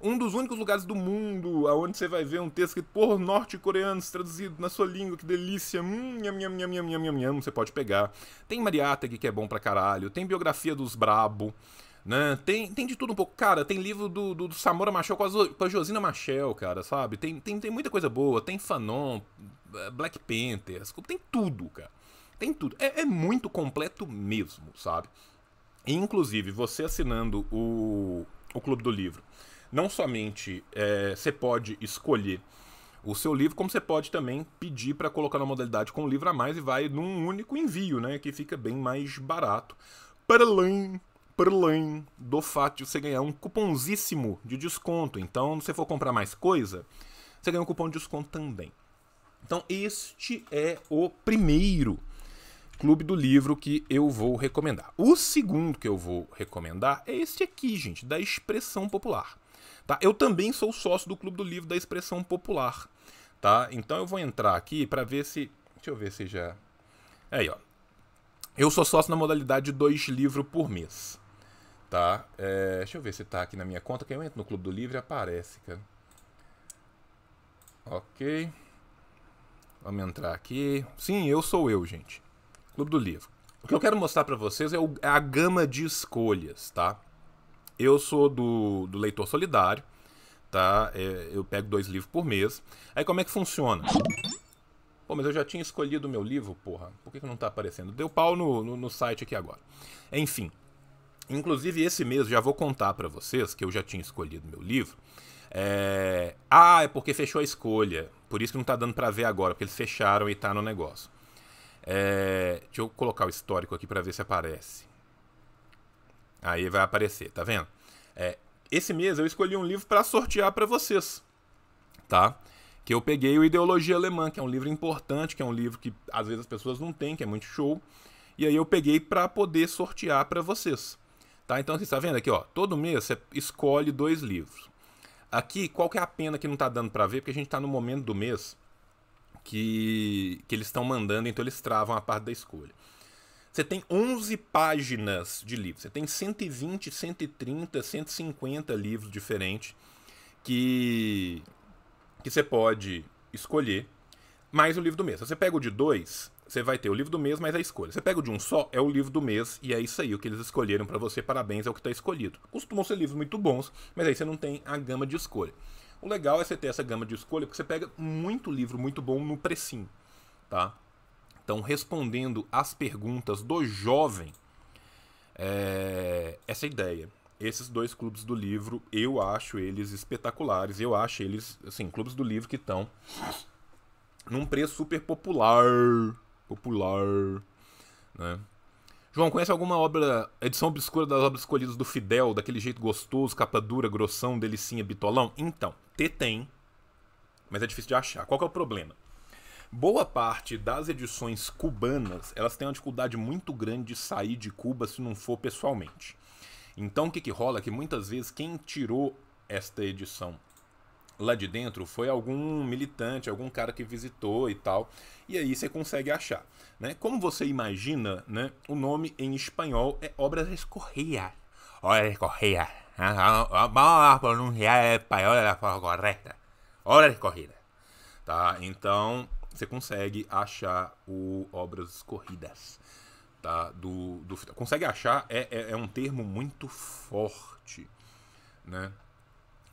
Um dos únicos lugares do mundo aonde você vai ver um texto escrito por norte-coreanos, traduzido na sua língua, que delícia. Hum, nham, nham, nham, nham, nham, nham, você pode pegar. Tem Mariátegui, que é bom pra caralho. Tem biografia dos Brabo. Né? Tem, tem de tudo um pouco. Cara, tem livro do, do, do Samora Machel com a, com a Josina Machel, cara, sabe? Tem, tem, tem muita coisa boa. Tem Fanon, Black Panther, tem tudo, cara. Tem tudo. É, é muito completo mesmo, sabe? E, inclusive, você assinando o, o Clube do Livro, não somente é, você pode escolher o seu livro, como você pode também pedir para colocar na modalidade com livro a mais e vai num único envio, né? Que fica bem mais barato. Para além além do fato de você ganhar um cuponzíssimo de desconto. Então, se você for comprar mais coisa, você ganha um cupom de desconto também. Então, este é o primeiro clube do livro que eu vou recomendar. O segundo que eu vou recomendar é este aqui, gente, da expressão popular. Tá? Eu também sou sócio do clube do livro da expressão popular. Tá? Então eu vou entrar aqui para ver se. Deixa eu ver se já. Aí, ó. Eu sou sócio na modalidade de dois livros por mês. Tá? É... Deixa eu ver se tá aqui na minha conta. Que eu entro no Clube do Livro e aparece, cara. Ok. Vamos entrar aqui. Sim, eu sou eu, gente. Clube do Livro. O que eu quero mostrar para vocês é, o, é, a gama de escolhas, tá? Eu sou do, do leitor solidário, tá? É, eu pego dois livros por mês. Aí como é que funciona? Pô, mas eu já tinha escolhido o meu livro, porra. Por que, que não tá aparecendo? Deu pau no, no, no site aqui agora. Enfim. Inclusive, esse mês já vou contar para vocês que eu já tinha escolhido meu livro. É... Ah, é porque fechou a escolha. Por isso que não tá dando para ver agora, porque eles fecharam e tá no negócio. É... Deixa eu colocar o histórico aqui para ver se aparece. Aí vai aparecer, tá vendo? É... Esse mês eu escolhi um livro para sortear para vocês, tá? Que eu peguei o Ideologia Alemã, que é um livro importante, que é um livro que às vezes as pessoas não têm, que é muito show. E aí eu peguei para poder sortear para vocês. Tá? Então, você assim, está vendo aqui, ó, todo mês você escolhe dois livros. Aqui, qual que é a pena que não tá dando para ver? Porque a gente tá no momento do mês que, que eles estão mandando, então eles travam a parte da escolha. Você tem 11 páginas de livro. Você tem 120, 130, 150 livros diferentes que, que você pode escolher, mais o livro do mês. Se você pega o de dois, você vai ter o livro do mês, mas é a escolha. Você pega o de um só, é o livro do mês, e é isso aí. O que eles escolheram para você, parabéns, é o que está escolhido. Costumam ser livros muito bons, mas aí você não tem a gama de escolha. O legal é você ter essa gama de escolha, porque você pega muito livro muito bom no precinho, tá? Então, respondendo às perguntas do jovem, é... essa é ideia. Esses dois clubes do livro, eu acho eles espetaculares. Eu acho eles, assim, clubes do livro que estão num preço super popular popular, né? João, conhece alguma obra, edição obscura das obras escolhidas do Fidel, daquele jeito gostoso, capa dura, grossão, delicinha, bitolão? Então, T tem, mas é difícil de achar. Qual é o problema? Boa parte das edições cubanas, elas têm uma dificuldade muito grande de sair de Cuba se não for pessoalmente. Então o que, que rola é que muitas vezes quem tirou esta edição lá de dentro foi algum militante, algum cara que visitou e tal. E aí você consegue achar. Né? Como você imagina, né, o nome em espanhol é Obras Correia. Obras Correia. Vamos pronunciar espanhol da forma correta. Obras Corrida. Tá? Então você consegue achar o Obras Corridas. Tá? Do, do, consegue achar, é, é, é um termo muito forte. Né?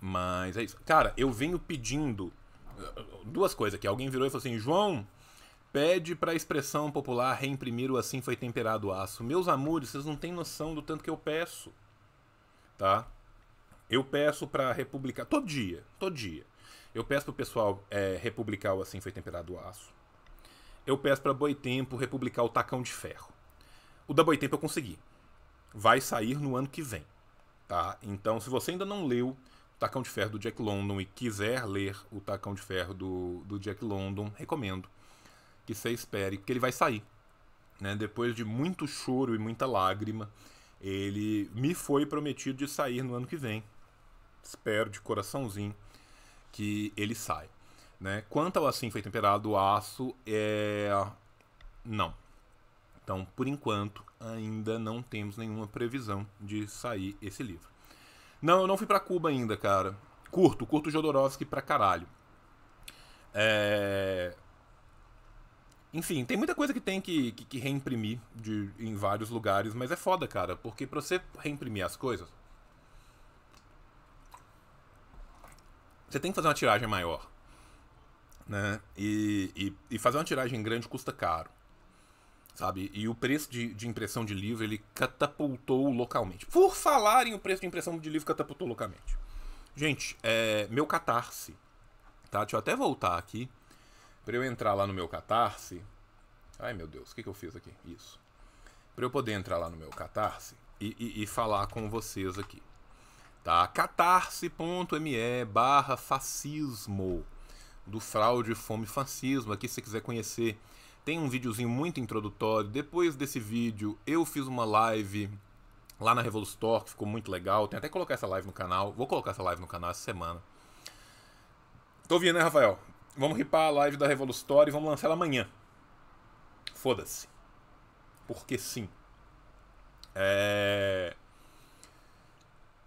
Mas é isso. Cara, eu venho pedindo uh, duas coisas que alguém virou e falou assim: "João, pede para a expressão popular reimprimir o assim foi temperado aço. Meus amores, vocês não têm noção do tanto que eu peço. Tá? Eu peço para republicar todo dia, todo dia. Eu peço pro pessoal é, republicar o assim foi temperado aço. Eu peço para Boitempo republicar o tacão de ferro. O da Boitempo eu consegui. Vai sair no ano que vem, tá? Então, se você ainda não leu, Tacão de Ferro do Jack London e quiser ler o Tacão de Ferro do, do Jack London, recomendo que você espere, porque ele vai sair. Né? Depois de muito choro e muita lágrima, ele me foi prometido de sair no ano que vem. Espero de coraçãozinho que ele saia. Né? Quanto ao Assim Foi Temperado, o Aço é. Não. Então, por enquanto, ainda não temos nenhuma previsão de sair esse livro. Não, eu não fui para Cuba ainda, cara. Curto, curto Jodorowsky pra caralho. É... Enfim, tem muita coisa que tem que, que, que reimprimir de, em vários lugares, mas é foda, cara, porque pra você reimprimir as coisas. Você tem que fazer uma tiragem maior. Né? E, e, e fazer uma tiragem grande custa caro sabe? E o preço de, de impressão de livro ele catapultou localmente. Por falar em o preço de impressão de livro catapultou localmente. Gente, é, meu catarse, tá? Deixa eu até voltar aqui para eu entrar lá no meu catarse. Ai meu Deus, o que, que eu fiz aqui? Isso. Para eu poder entrar lá no meu catarse e, e, e falar com vocês aqui. Tá? catarse.me barra fascismo do fraude, fome fascismo. Aqui se você quiser conhecer tem um videozinho muito introdutório. Depois desse vídeo, eu fiz uma live lá na Revolutor, que ficou muito legal. Tem até que colocar essa live no canal. Vou colocar essa live no canal essa semana. Tô ouvindo, né, Rafael? Vamos ripar a live da Revolutor e vamos lançar ela amanhã. Foda-se. Porque sim. É...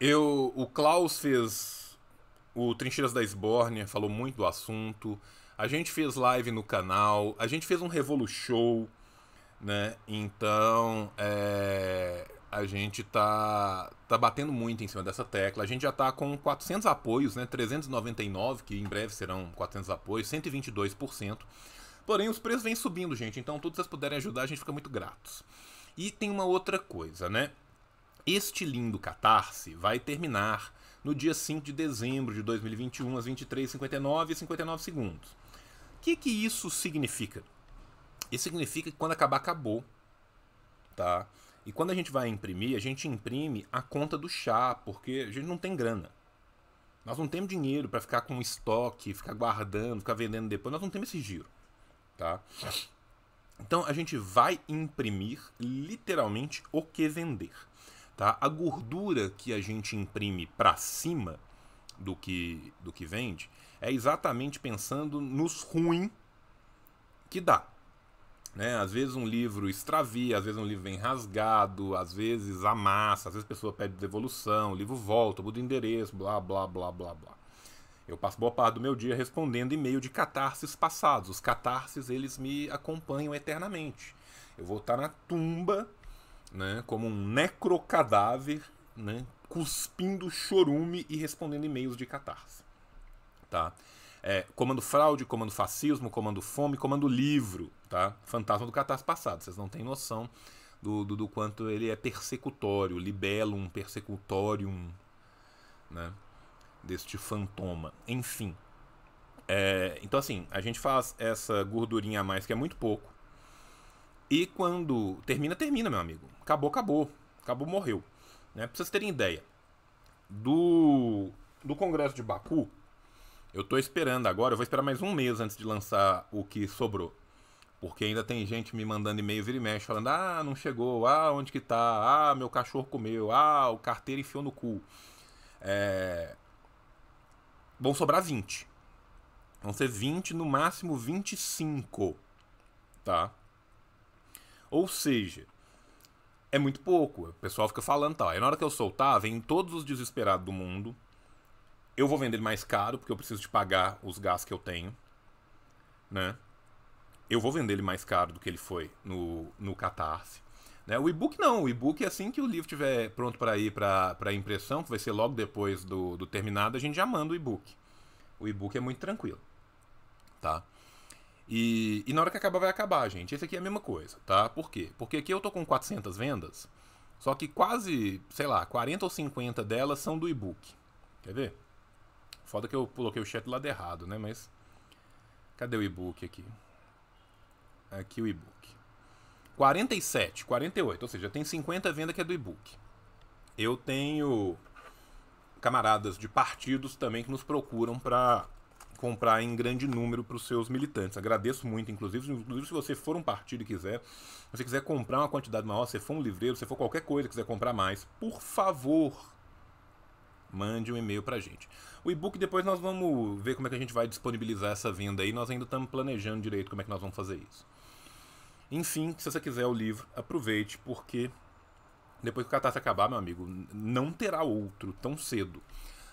Eu, o Klaus fez o Trincheiras da Esbórnia, falou muito do assunto. A gente fez live no canal, a gente fez um Revolu Show, né? Então, é, a gente tá, tá batendo muito em cima dessa tecla. A gente já tá com 400 apoios, né? 399, que em breve serão 400 apoios, 122%. Porém, os preços vêm subindo, gente. Então, todos vocês puderem ajudar, a gente fica muito gratos. E tem uma outra coisa, né? Este lindo catarse vai terminar no dia 5 de dezembro de 2021, às 23h59 e 59 segundos. O que, que isso significa? Isso significa que quando acabar, acabou. Tá? E quando a gente vai imprimir, a gente imprime a conta do chá, porque a gente não tem grana. Nós não temos dinheiro para ficar com estoque, ficar guardando, ficar vendendo depois. Nós não temos esse giro. Tá? Então a gente vai imprimir literalmente o que vender. Tá? A gordura que a gente imprime para cima do que, do que vende é exatamente pensando nos ruim que dá. Né? Às vezes um livro extravia, às vezes um livro vem rasgado, às vezes amassa, às vezes a pessoa pede devolução, o livro volta, muda o endereço, blá, blá, blá, blá, blá. Eu passo boa parte do meu dia respondendo e-mail de catarses passados. Os catarses, eles me acompanham eternamente. Eu vou estar na tumba, né, como um necrocadáver, né, cuspindo chorume e respondendo e-mails de catarse tá? É, comando fraude, comando fascismo, comando fome, comando livro, tá? Fantasma do catarse passado. Vocês não têm noção do, do, do quanto ele é persecutório, libelum, persecutorium, né? Deste fantoma. Enfim. É, então, assim, a gente faz essa gordurinha a mais, que é muito pouco. E quando termina, termina, meu amigo. Acabou, acabou. Acabou, morreu. Né? Pra vocês terem ideia, do, do Congresso de Baku, eu tô esperando agora, eu vou esperar mais um mês antes de lançar o que sobrou. Porque ainda tem gente me mandando e-mail vira e mexe falando: ah, não chegou, ah, onde que tá, ah, meu cachorro comeu, ah, o carteiro enfiou no cu. É... Vão sobrar 20. Vão ser 20, no máximo 25. Tá? Ou seja, é muito pouco. O pessoal fica falando tal. Tá? Aí na hora que eu soltar, vem todos os desesperados do mundo eu vou vender ele mais caro, porque eu preciso de pagar os gastos que eu tenho. Né? Eu vou vender ele mais caro do que ele foi no, no Catarse. Né? O e-book não. O e-book, assim que o livro estiver pronto para ir para impressão, que vai ser logo depois do, do terminado, a gente já manda o e-book. O e-book é muito tranquilo. Tá? E, e, na hora que acabar, vai acabar, gente. Esse aqui é a mesma coisa, tá? Por quê? Porque aqui eu tô com 400 vendas, só que quase, sei lá, 40 ou 50 delas são do e-book. Quer ver? Foda que eu coloquei o chat do lado errado, né? Mas. Cadê o e-book aqui? Aqui o e-book. 47, 48, ou seja, tem 50 venda que é do e-book. Eu tenho camaradas de partidos também que nos procuram para comprar em grande número para os seus militantes. Agradeço muito, inclusive, inclusive se você for um partido e quiser, se você quiser comprar uma quantidade maior, se for um livreiro, se for qualquer coisa, quiser comprar mais, por favor, mande um e-mail para gente. O e-book depois nós vamos ver como é que a gente vai disponibilizar essa venda aí. Nós ainda estamos planejando direito como é que nós vamos fazer isso. Enfim, se você quiser o livro, aproveite, porque depois que o catástrofe acabar, meu amigo, não terá outro tão cedo.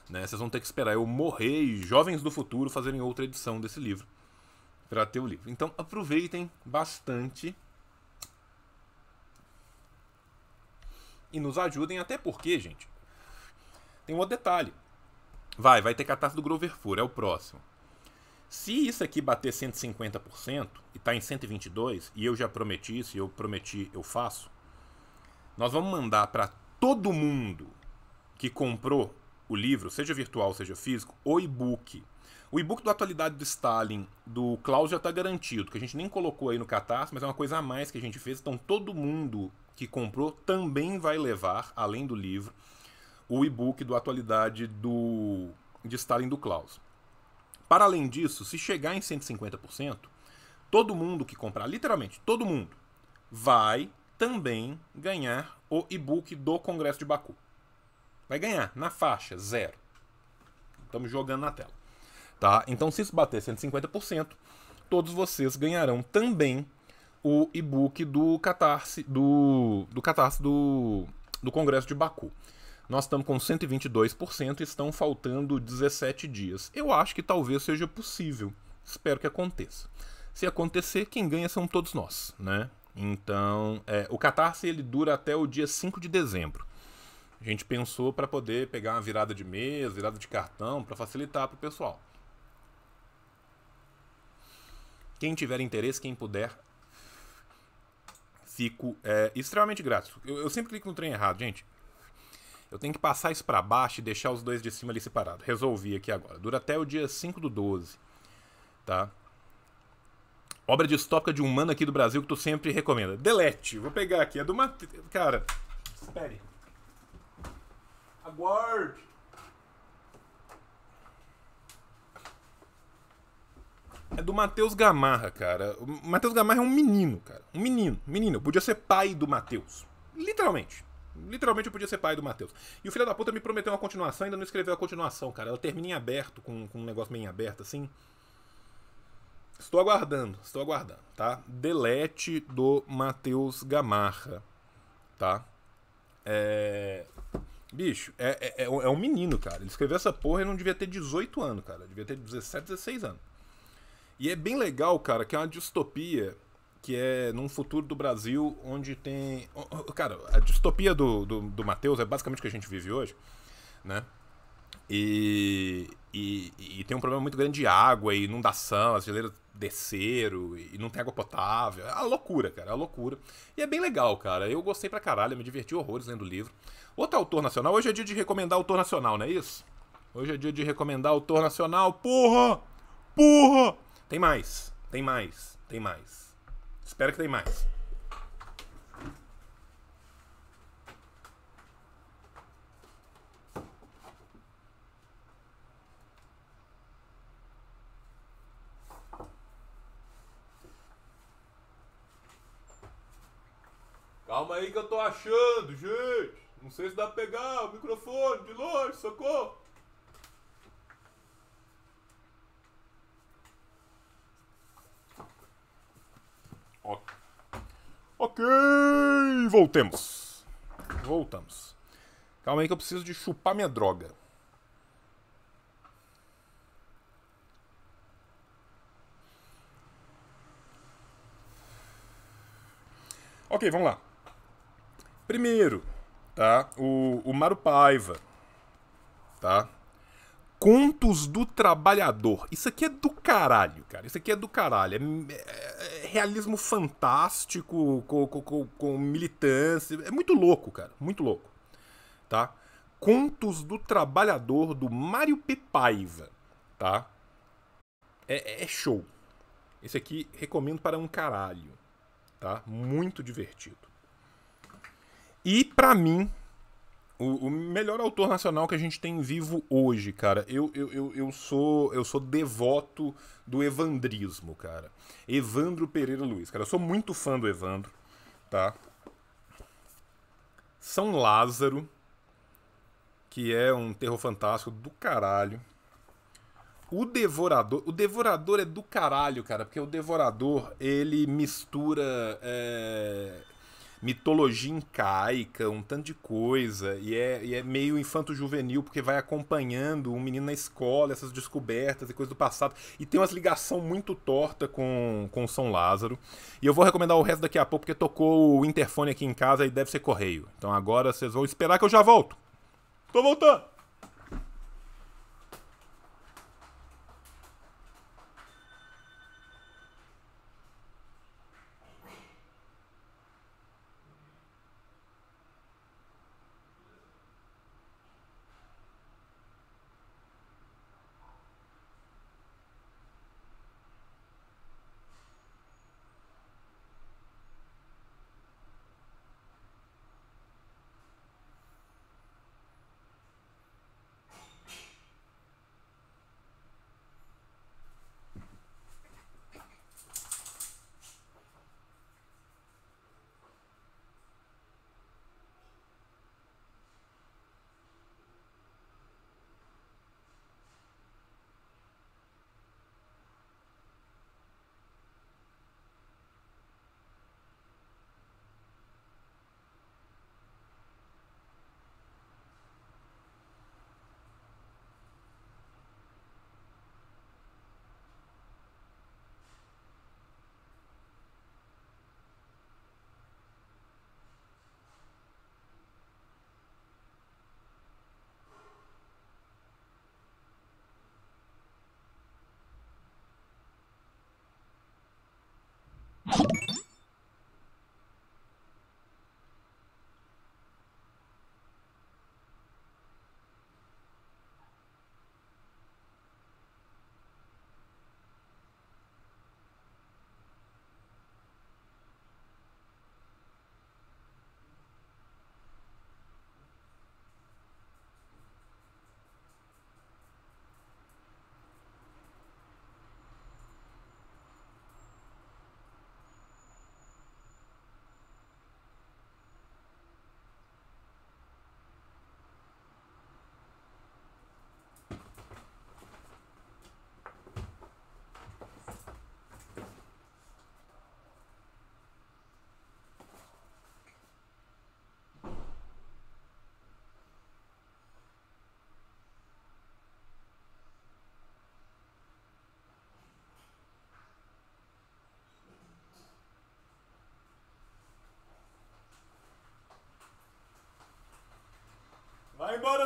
Né? Vocês vão ter que esperar eu morrer e jovens do futuro fazerem outra edição desse livro para ter o livro. Então aproveitem bastante e nos ajudem, até porque, gente, tem um outro detalhe. Vai, vai ter catástrofe do Grover Fur, é o próximo. Se isso aqui bater 150% e tá em 122, e eu já prometi isso, e eu prometi, eu faço, nós vamos mandar para todo mundo que comprou o livro, seja virtual, seja físico, o e-book. O e-book do Atualidade do Stalin, do Klaus, já está garantido, que a gente nem colocou aí no catastro, mas é uma coisa a mais que a gente fez. Então todo mundo que comprou também vai levar, além do livro o e-book do Atualidade do, de Stalin do Klaus. Para além disso, se chegar em 150%, todo mundo que comprar, literalmente todo mundo, vai também ganhar o e-book do Congresso de Baku. Vai ganhar na faixa, zero. Estamos jogando na tela. Tá? Então, se isso bater 150%, todos vocês ganharão também o e-book do Catarse do, do Catarse do, do Congresso de Baku. Nós estamos com 122% e estão faltando 17 dias. Eu acho que talvez seja possível. Espero que aconteça. Se acontecer, quem ganha são todos nós, né? Então, é, o Catarse ele dura até o dia 5 de dezembro. A gente pensou para poder pegar uma virada de mês, virada de cartão, para facilitar para o pessoal. Quem tiver interesse, quem puder, fico é, extremamente grato. Eu, eu, sempre clico no trem errado, gente. Eu tenho que passar isso para baixo e deixar os dois de cima ali separados. Resolvi aqui agora. Dura até o dia 5 do 12, tá? Obra distópica de um mano aqui do Brasil que tu sempre recomenda. Delete. Vou pegar aqui. É do Mate... Cara, espere. Aguarde. É do Matheus Gamarra, cara. O Matheus Gamarra é um menino, cara. Um menino, menino. Eu podia ser pai do Matheus. Literalmente. Literalmente eu podia ser pai do Matheus. E o filho da puta me prometeu uma continuação, ainda não escreveu a continuação, cara. Ela termina em aberto, com, com um negócio meio em aberto assim. Estou aguardando, estou aguardando, tá? Delete do Matheus Gamarra, tá? É. Bicho, é, é, é, um é menino, cara. Ele escreveu essa porra e não devia ter 18 anos, cara. Devia ter 17, 16 anos. E é bem legal, cara, que é uma distopia que é num futuro do Brasil onde tem. Cara, a distopia do, do, do Matheus é basicamente o que a gente vive hoje, né? E, e, e, tem um problema muito grande de água e inundação, as geleiras desceram e não tem água potável. É a loucura, cara, é a loucura. E é bem legal, cara. Eu gostei pra caralho, me diverti horrores lendo o livro. Outro autor nacional, hoje é dia de recomendar autor nacional, não é isso? Hoje é dia de recomendar autor nacional, porra! Porra! Tem mais, tem mais, tem mais. Espero que tem mais. Calma aí que eu tô achando, gente. Não sei se dá pra pegar o microfone de longe, socorro. voltemos. Voltamos. Calma aí que eu preciso de chupar minha droga. Ok, vamos lá. Primeiro, tá? O, o Paiva, tá? Contos do Trabalhador. Isso aqui é do caralho, cara. Isso aqui é do caralho. É, é, é realismo fantástico, com, com, com, militância. É muito louco, cara. Muito louco. Tá? Contos do Trabalhador, do Mário Pepaiva. Tá? É, é, é show. Esse aqui recomendo para um caralho. Tá? Muito divertido. E para mim, o, o, melhor autor nacional que a gente tem vivo hoje, cara. Eu, eu, eu, eu, sou, eu sou devoto do evandrismo, cara. Evandro Pereira Luiz, cara. Eu sou muito fã do Evandro, tá? São Lázaro, que é um terror fantástico do caralho. O Devorador. O Devorador é do caralho, cara, porque o Devorador ele mistura é, mitologia incaica, um tanto de coisa, e é, e é meio infanto-juvenil, porque vai acompanhando um menino na escola, essas descobertas e coisas do passado, e tem umas ligação muito torta com, com São Lázaro. E eu vou recomendar o resto daqui a pouco, porque tocou o interfone aqui em casa e deve ser correio. Então agora vocês vão esperar que eu já volto. Tô voltando!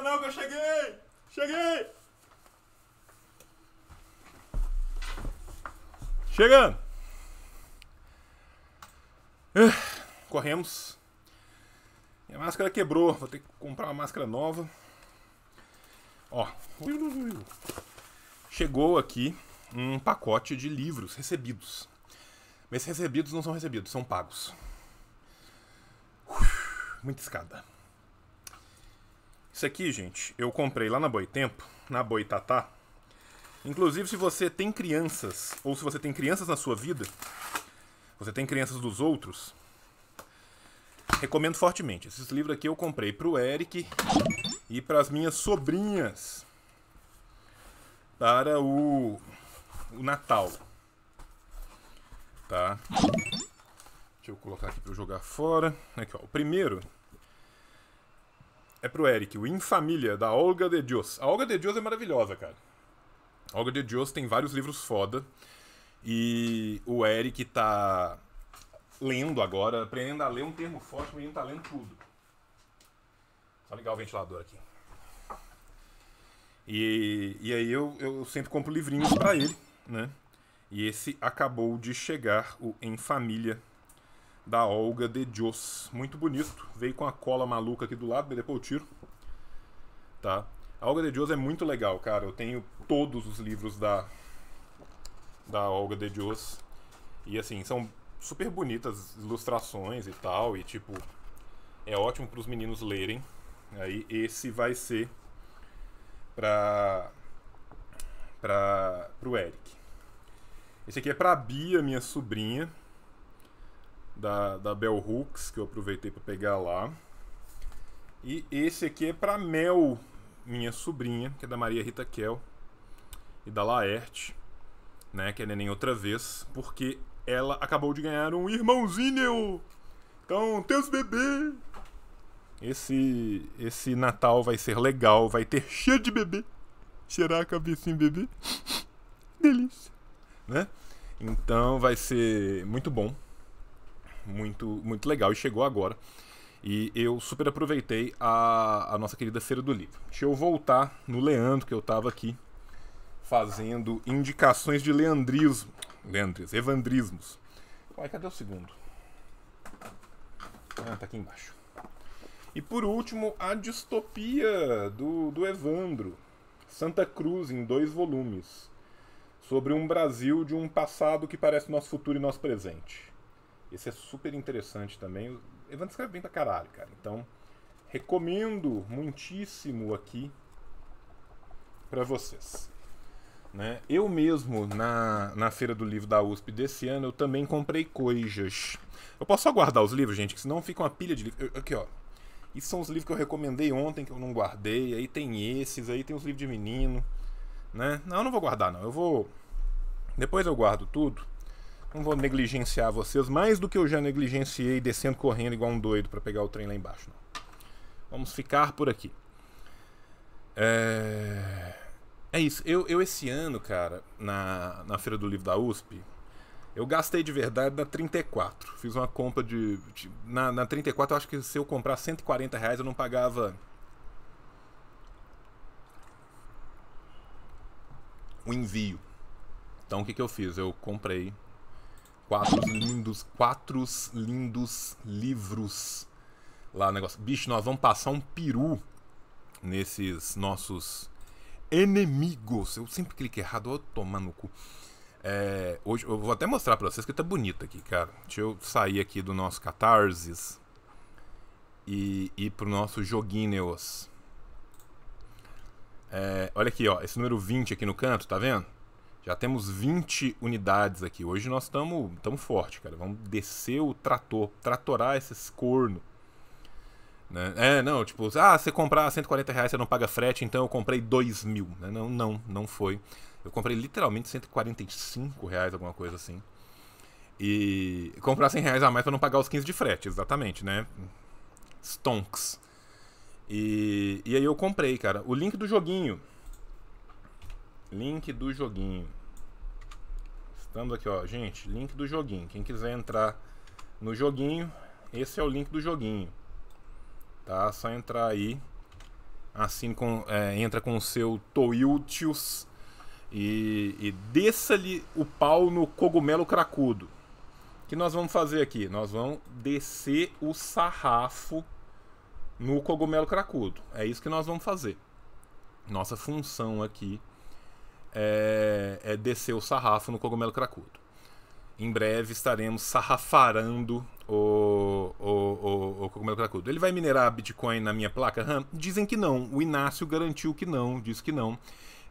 não, que eu cheguei! Cheguei! Chegando! Corremos. Minha máscara quebrou. Vou ter que comprar uma máscara nova. Ó. Chegou aqui um pacote de livros recebidos. Mas recebidos não são recebidos, são pagos. Muita escada. Isso aqui, gente, eu comprei lá na Boitempo, na Boitatá. Inclusive, se você tem crianças, ou se você tem crianças na sua vida, você tem crianças dos outros, recomendo fortemente. Esses livros aqui eu comprei pro Eric e para as minhas sobrinhas para o, o Natal. Tá? Deixa eu colocar aqui para eu jogar fora. Aqui, ó. O primeiro é pro Eric, o In Família, da Olga de Dios. A Olga de Dios é maravilhosa, cara. A Olga de Dios tem vários livros foda. E o Eric tá lendo agora, aprendendo a ler um termo forte, o menino tá lendo tudo. Só ligar o ventilador aqui. E, e aí eu, eu sempre compro livrinhos para ele, né? E esse acabou de chegar, o Em Família, da Olga de Dios. Muito bonito. Veio com a cola maluca aqui do lado, me depois eu tiro. Tá? A Olga de Dios é muito legal, cara. Eu tenho todos os livros da, da Olga de Dios. E assim, são super bonitas ilustrações e tal. E tipo, é ótimo para os meninos lerem. Aí esse vai ser para para o Eric. Esse aqui é para a Bia, minha sobrinha da, da Bell Hooks, que eu aproveitei para pegar lá. E esse aqui é para Mel, minha sobrinha, que é da Maria Rita Kel e da Laerte, né, que é neném outra vez, porque ela acabou de ganhar um irmãozinho. Então, teus bebê. Esse esse Natal vai ser legal, vai ter cheio de bebê. Cheirar a cabecinha bebê. Delícia, né? Então vai ser muito bom muito, muito legal e chegou agora. E eu super aproveitei a, a nossa querida Feira do Livro. Deixa eu voltar no Leandro, que eu estava aqui fazendo indicações de leandrismo. Leandris, evandrismos. Uai, cadê o segundo? Ah, tá aqui embaixo. E por último, a distopia do, do Evandro. Santa Cruz, em dois volumes. Sobre um Brasil de um passado que parece nosso futuro e nosso presente. Esse é super interessante também. O Evandro escreve bem pra caralho, cara. Então, recomendo muitíssimo aqui para vocês. Né? Eu mesmo, na, na Feira do Livro da USP desse ano, eu também comprei coisas. Eu posso só guardar os livros, gente, que senão fica uma pilha de livros. Aqui, ó. Isso são os livros que eu recomendei ontem, que eu não guardei. Aí tem esses, aí tem os livros de menino. Né? Não, eu não vou guardar, não. Eu vou. Depois eu guardo tudo. Não vou negligenciar vocês mais do que eu já negligenciei descendo correndo igual um doido para pegar o trem lá embaixo. Não. Vamos ficar por aqui. É, é isso. Eu, eu esse ano, cara, na, na Feira do Livro da USP, eu gastei de verdade na 34. Fiz uma compra de. de na, na 34, eu acho que se eu comprar 140 reais eu não pagava. O envio. Então o que, que eu fiz? Eu comprei Quatro lindos, quatro lindos livros lá negócio. Bicho, nós vamos passar um peru nesses nossos inimigos. Eu sempre clico errado, eu tomar no cu. É, hoje eu vou até mostrar pra vocês que tá bonito aqui, cara. Deixa eu sair aqui do nosso Catarsis e ir pro nosso Joguineos. É, olha aqui, ó. Esse número 20 aqui no canto, tá vendo? Já temos 20 unidades aqui. Hoje nós estamos tão forte, cara. Vamos descer o trator, tratorar esses corno. Né? É, não, tipo, ah, você comprar 140 reais, você não paga frete, então eu comprei 2 mil. Né? Não, não, não foi. Eu comprei literalmente 145 reais, alguma coisa assim. E comprar 100 reais a mais para não pagar os 15 de frete, exatamente, né? Stonks. E, e aí eu comprei, cara. O link do joguinho. Link do joguinho. Estamos aqui, ó, gente, link do joguinho. Quem quiser entrar no joguinho, esse é o link do joguinho. Tá? Só entrar aí. Assim com, é, entra com o seu Toiltius e, e desça-lhe o pau no cogumelo cracudo. O que nós vamos fazer aqui? Nós vamos descer o sarrafo no cogumelo cracudo. É isso que nós vamos fazer. Nossa função aqui é, é descer o sarrafo no cogumelo cracudo. Em breve estaremos sarrafarando o, o, o, o cogumelo cracudo. Ele vai minerar Bitcoin na minha placa RAM? Dizem que não. O Inácio garantiu que não, diz que não.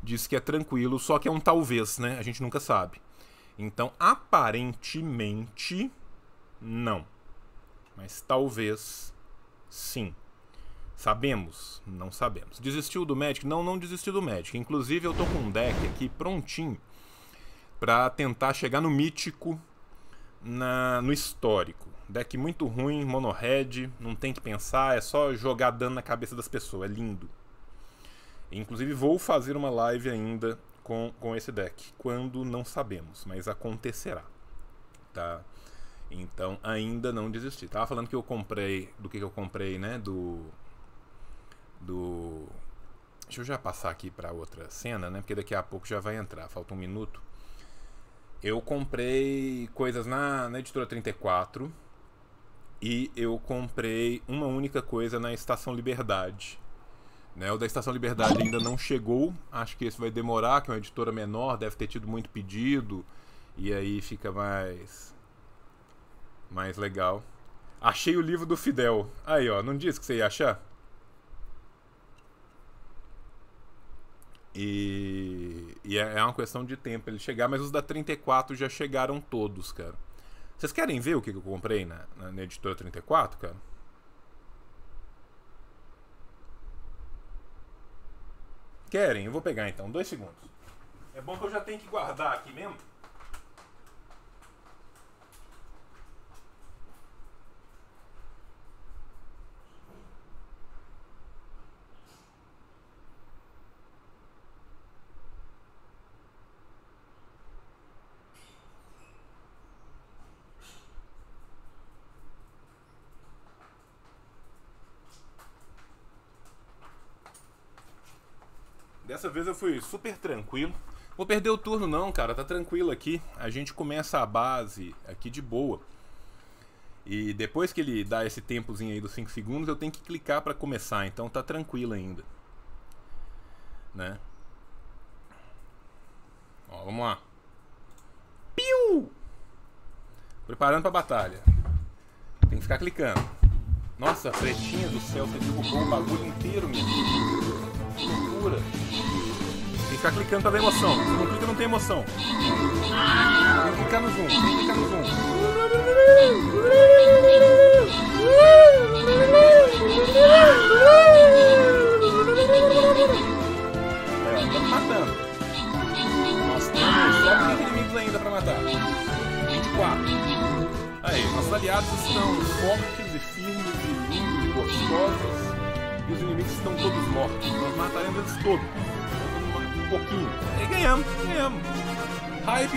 Diz que é tranquilo, só que é um talvez, né? A gente nunca sabe. Então, aparentemente, não. Mas talvez sim. Sabemos, não sabemos. Desistiu do Magic? Não, não desistiu do Magic. Inclusive, eu tô com um deck aqui prontinho para tentar chegar no mítico na, no histórico. Deck muito ruim, mono red, não tem que pensar, é só jogar dano na cabeça das pessoas, é lindo. Inclusive vou fazer uma live ainda com, com esse deck, quando não sabemos, mas acontecerá, tá? Então ainda não desisti. Tava falando que eu comprei, do que, que eu comprei, né, do do. Deixa eu já passar aqui para outra cena, né? Porque daqui a pouco já vai entrar, falta um minuto. Eu comprei coisas na, na editora 34 e eu comprei uma única coisa na Estação Liberdade. Né, o da Estação Liberdade ainda não chegou, acho que esse vai demorar, que é uma editora menor, deve ter tido muito pedido, e aí fica mais. mais legal. Achei o livro do Fidel. Aí, ó, não disse que você ia achar? E, e é, é uma questão de tempo ele chegar, mas os da 34 já chegaram todos, cara. Vocês querem ver o que eu comprei na, na, na editora 34, cara? Querem? Eu vou pegar então, dois segundos. É bom que eu já tenho que guardar aqui mesmo. vez eu fui super tranquilo. Vou perder o turno não, cara, tá tranquilo aqui. A gente começa a base aqui de boa. E depois que ele dá esse tempozinho aí dos 5 segundos, eu tenho que clicar para começar, então tá tranquilo ainda. Né? Ó, vamos lá. Piu! Preparando pra batalha. Tem que ficar clicando. Nossa, pretinha do céu, você derrubou o bagulho inteiro, minha Que loucura que ficar clicando pra dar emoção. Se não clica, não tem emoção. Tem que clicar no zoom, tem que clicar no zoom. Uh!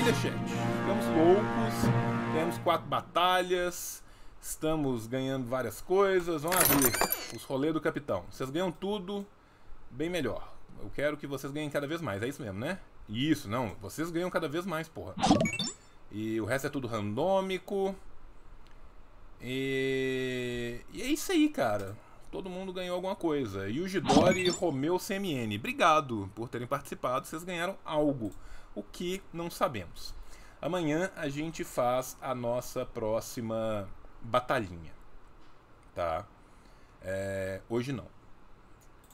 maravilha, chat. Ficamos loucos, temos quatro batalhas, estamos ganhando várias coisas. Vamos abrir os rolês do capitão. Vocês ganham tudo, bem melhor. Eu quero que vocês ganhem cada vez mais, é isso mesmo, né? Isso, não, vocês ganham cada vez mais, porra. E o resto é tudo randômico. E, e é isso aí, cara. Todo mundo ganhou alguma coisa. Yujidori, Romeu, CMN, obrigado por terem participado. Vocês ganharam algo o que não sabemos. Amanhã a gente faz a nossa próxima batalhinha, tá? É, hoje não.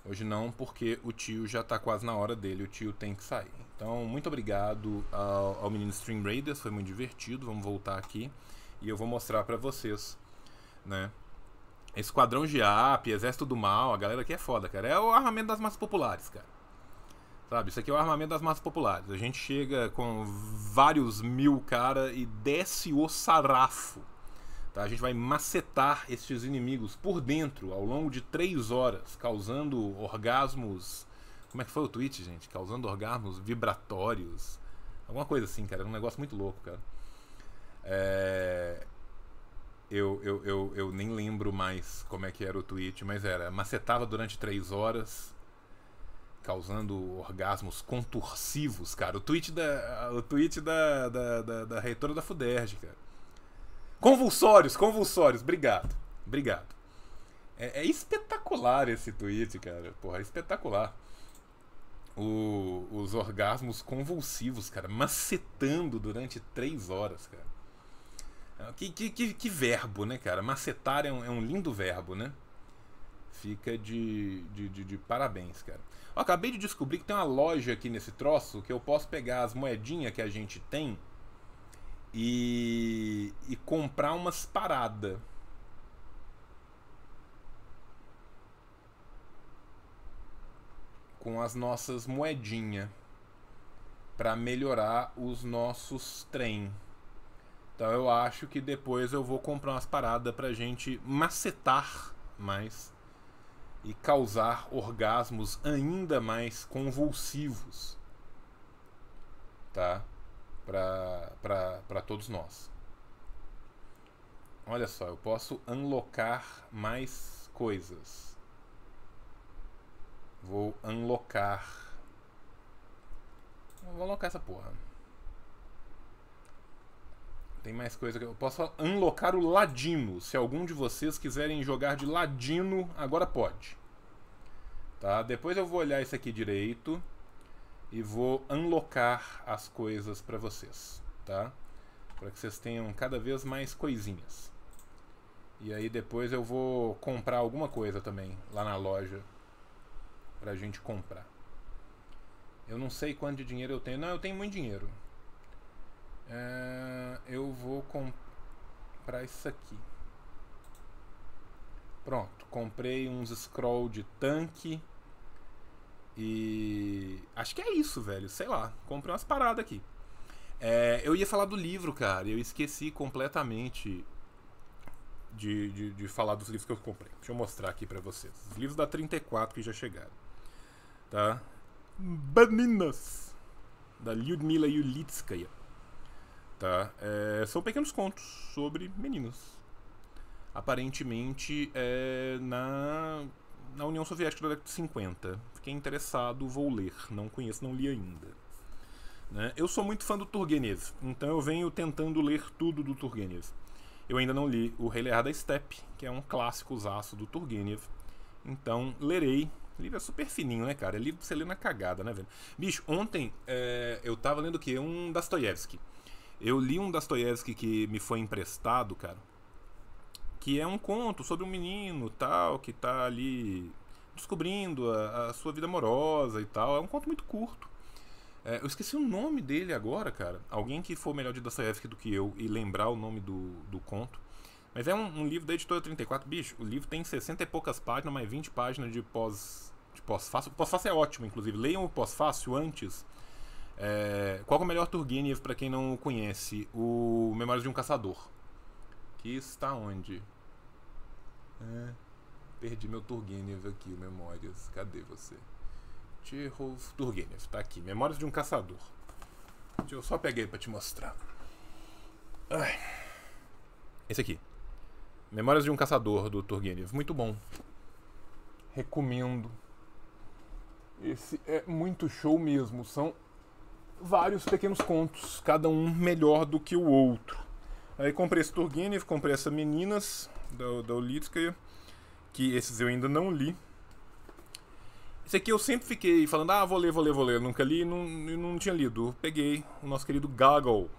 Hoje não, porque o tio já tá quase na hora dele, o tio tem que sair. Então, muito obrigado ao, ao menino Stream Raiders, foi muito divertido. Vamos voltar aqui e eu vou mostrar para vocês, né? Esquadrão de AP, Exército do Mal, a galera aqui é foda, cara. É o armamento das massas populares, cara. Sabe, isso aqui é o armamento das massas populares. A gente chega com vários mil cara e desce o sarrafo. Tá? A gente vai macetar esses inimigos por dentro ao longo de três horas, causando orgasmos. Como é que foi o tweet, gente? Causando orgasmos vibratórios. Alguma coisa assim, cara. É um negócio muito louco, cara. É... Eu, eu, eu, eu nem lembro mais como é que era o tweet, mas era. Macetava durante três horas causando orgasmos contursivos, cara. O tweet da, o tweet da, da, da, da reitora da Fuderge, cara. Convulsórios, convulsórios, obrigado, obrigado. É, é espetacular esse tweet, cara. Porra, é espetacular. O, os orgasmos convulsivos, cara, macetando durante três horas, cara. Ah, que, que, que, que verbo, né, cara? Macetar é um, é um lindo verbo, né? Fica de, de, de, de parabéns, cara. Eu acabei de descobrir que tem uma loja aqui nesse troço que eu posso pegar as moedinhas que a gente tem e, e comprar umas paradas. Com as nossas moedinhas para melhorar os nossos trem. Então eu acho que depois eu vou comprar umas paradas pra gente macetar mais e causar orgasmos ainda mais convulsivos, tá? Para todos nós. Olha só, eu posso unlocar mais coisas. Vou unlocar. Vou unlocar essa porra tem mais coisa que eu posso Unlocar o Ladino. Se algum de vocês quiserem jogar de Ladino, agora pode. Tá? Depois eu vou olhar isso aqui direito e vou unlocar as coisas para vocês, tá? Para que vocês tenham cada vez mais coisinhas. E aí depois eu vou comprar alguma coisa também lá na loja pra gente comprar. Eu não sei quanto de dinheiro eu tenho. Não, eu tenho muito dinheiro. É, eu vou comprar isso aqui. Pronto, comprei uns scroll de tanque. E acho que é isso, velho. Sei lá, comprei umas paradas aqui. É, eu ia falar do livro, cara. Eu esqueci completamente de, de, de, falar dos livros que eu comprei. Deixa eu mostrar aqui pra vocês. Os livros da 34 que já chegaram. Tá? Baninas! Da Lyudmila Yulitskaya tá? É, são pequenos contos sobre meninas. Aparentemente é na, na União Soviética da década de 50. Fiquei interessado, vou ler. Não conheço, não li ainda. Né? Eu sou muito fã do Turgenev, então eu venho tentando ler tudo do Turgenev. Eu ainda não li O Rei Lear da Steppe, que é um clássico zaço do Turgenev. Então, lerei. O livro é super fininho, né, cara? É livro pra você ler na cagada, né, velho? Bicho, ontem é, eu tava lendo o quê? Um Dostoyevsky. Eu li um Dostoiévski que me foi emprestado, cara, que é um conto sobre um menino tal, que tá ali descobrindo a, a sua vida amorosa e tal. É um conto muito curto. É, eu esqueci o nome dele agora, cara. Alguém que for melhor de Dostoiévski do que eu e lembrar o nome do, do conto. Mas é um, um, livro da editora 34. Bicho, o livro tem 60 e poucas páginas, mais 20 páginas de pós de pós Pós-fácil é ótimo, inclusive. Leiam o pós-fácil antes é, qual é o melhor Turgenev para quem não conhece? O Memórias de um Caçador. Que está onde? É, perdi meu Turgenev aqui, o Memórias. Cadê você? Tchehov Turgenev, está aqui. Memórias de um Caçador. Deixa eu só peguei para te mostrar. Ai. Esse aqui. Memórias de um Caçador do Turgenev. Muito bom. Recomendo. Esse é muito show mesmo. São vários pequenos contos, cada um melhor do que o outro. Aí comprei esse Turgenev, comprei essa Meninas, da, da Ulitskaya, que esses eu ainda não li. Esse aqui eu sempre fiquei falando, ah, vou ler, vou ler, vou ler. Nunca li e não, não tinha lido. Peguei o nosso querido Gaggle,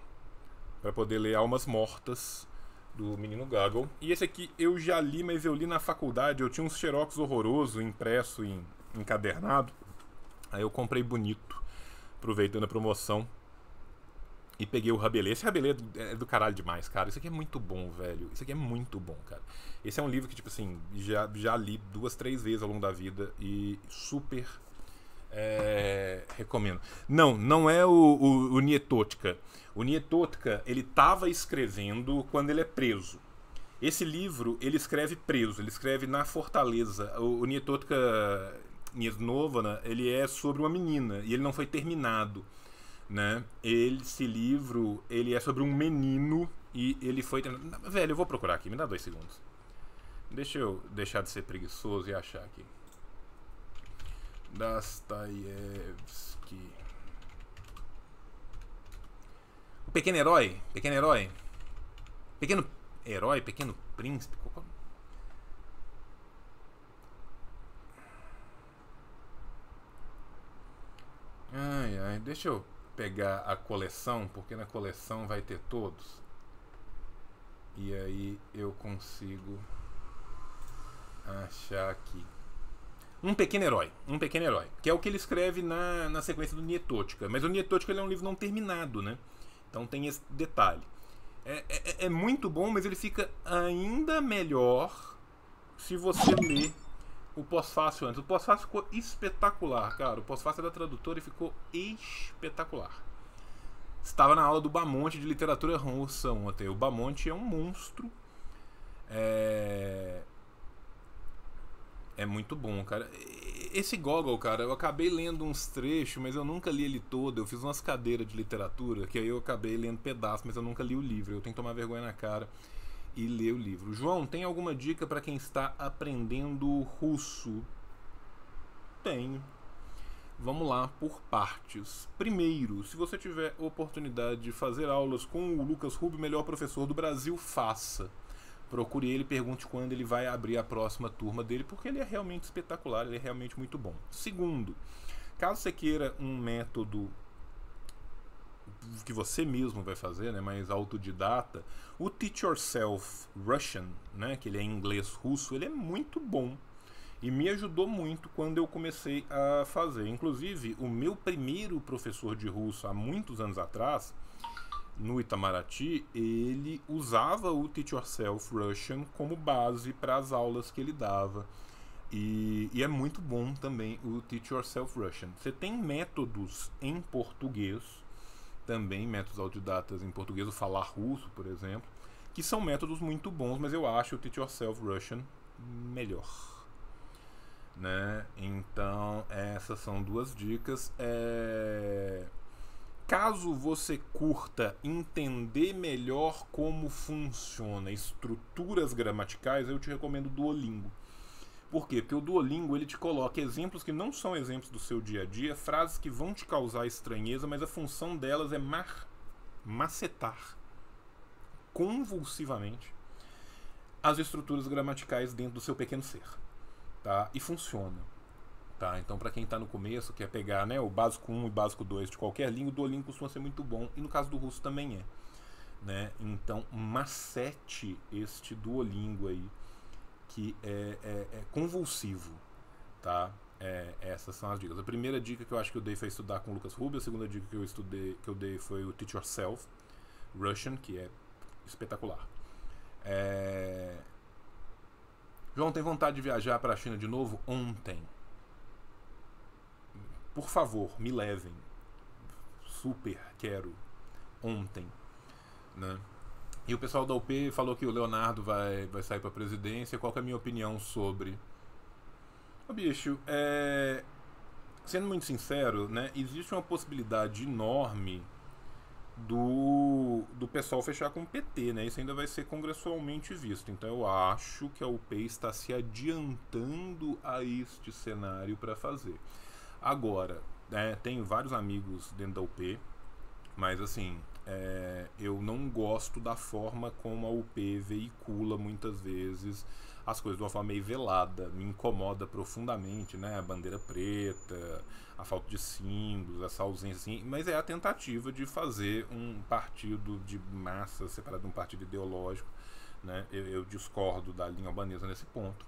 para poder ler Almas Mortas, do menino Gaggle. E esse aqui eu já li, mas eu li na faculdade. Eu tinha uns xerox horroroso, impresso, em, encadernado. Aí eu comprei bonito aproveitando a promoção. E peguei o Rabelais. Esse Rabelais é, é do caralho demais, cara. Isso aqui é muito bom, velho. Isso aqui é muito bom, cara. Esse é um livro que, tipo assim, já, já li duas, três vezes ao longo da vida e super é, recomendo. Não, não é o, o, o Nietotka. O Nietotka, ele tava escrevendo quando ele é preso. Esse livro, ele escreve preso, ele escreve na fortaleza. O, o Nietotka Nesnovana, ele é sobre uma menina e ele não foi terminado, né? Ele, esse livro, ele é sobre um menino e ele foi... Velho, eu vou procurar aqui, me dá dois segundos. Deixa eu deixar de ser preguiçoso e achar aqui. Dostoiévski. O Pequeno Herói. Pequeno Herói. Pequeno Herói, Pequeno Príncipe. Qual, Ai, ai, deixa eu pegar a coleção, porque na coleção vai ter todos. E aí eu consigo achar aqui. Um Pequeno Herói. Um Pequeno Herói. Que é o que ele escreve na, na sequência do nietótica Mas o nietótica ele é um livro não terminado, né? Então tem esse detalhe. É, é, é, é muito bom, mas ele fica ainda melhor se você ler o pós-fácil antes. O pós-fácil ficou espetacular, cara. O pós-fácil da tradutora e ficou espetacular. Estava na aula do Bamonte de literatura russa ontem. O Bamonte é um monstro. É... É muito bom, cara. Esse Google cara, eu acabei lendo uns trechos, mas eu nunca li ele todo. Eu fiz umas cadeiras de literatura, que aí eu acabei lendo pedaços, mas eu nunca li o livro. Eu tenho que tomar vergonha na cara e ler o livro. João, tem alguma dica para quem está aprendendo russo? Tenho. Vamos lá por partes. Primeiro, se você tiver oportunidade de fazer aulas com o Lucas Rubio, melhor professor do Brasil, faça. Procure ele, pergunte quando ele vai abrir a próxima turma dele, porque ele é realmente espetacular, ele é realmente muito bom. Segundo, caso você queira um método que você mesmo vai fazer, né, mas autodidata, o Teach Yourself Russian, né, que ele é inglês russo, ele é muito bom e me ajudou muito quando eu comecei a fazer. Inclusive, o meu primeiro professor de russo há muitos anos atrás, no Itamaraty, ele usava o Teach Yourself Russian como base para as aulas que ele dava. E, e, é muito bom também o Teach Yourself Russian. Você tem métodos em português também métodos autodidatas em português, o falar russo, por exemplo, que são métodos muito bons, mas eu acho o Teach Yourself Russian melhor. Né? Então, essas são duas dicas. É... Caso você curta entender melhor como funciona estruturas gramaticais, eu te recomendo o Duolingo. Por quê? Porque o Duolingo ele te coloca exemplos que não são exemplos do seu dia a dia, frases que vão te causar estranheza, mas a função delas é mar, macetar convulsivamente as estruturas gramaticais dentro do seu pequeno ser, tá? E funciona. Tá, então para quem está no começo, quer pegar né, o básico 1 e básico 2 de qualquer língua, o Duolingo costuma ser muito bom, e no caso do russo também é. Né? Então macete este Duolingo aí que é, é, é convulsivo, tá? É, essas são as dicas. A primeira dica que eu acho que eu dei foi estudar com o Lucas Rubio. A segunda dica que eu, estudei, que eu dei foi o Teach Yourself Russian, que é espetacular. É... João, tem vontade de viajar para a China de novo? Ontem. Por favor, me levem. Super quero. Ontem. Né? E o pessoal da UP falou que o Leonardo vai, vai sair para presidência. Qual é a minha opinião sobre? Ô, bicho, é... sendo muito sincero, né, existe uma possibilidade enorme do, do pessoal fechar com o PT, né? Isso ainda vai ser congressualmente visto. Então eu acho que a UP está se adiantando a este cenário para fazer. Agora, né, tenho vários amigos dentro da UP, mas assim, é, eu não gosto da forma como a UP veicula muitas vezes as coisas de uma forma meio velada, me incomoda profundamente, né? A bandeira preta, a falta de símbolos, essa ausência assim, mas é a tentativa de fazer um partido de massa separado de um partido ideológico, né? Eu, eu discordo da linha albanesa nesse ponto.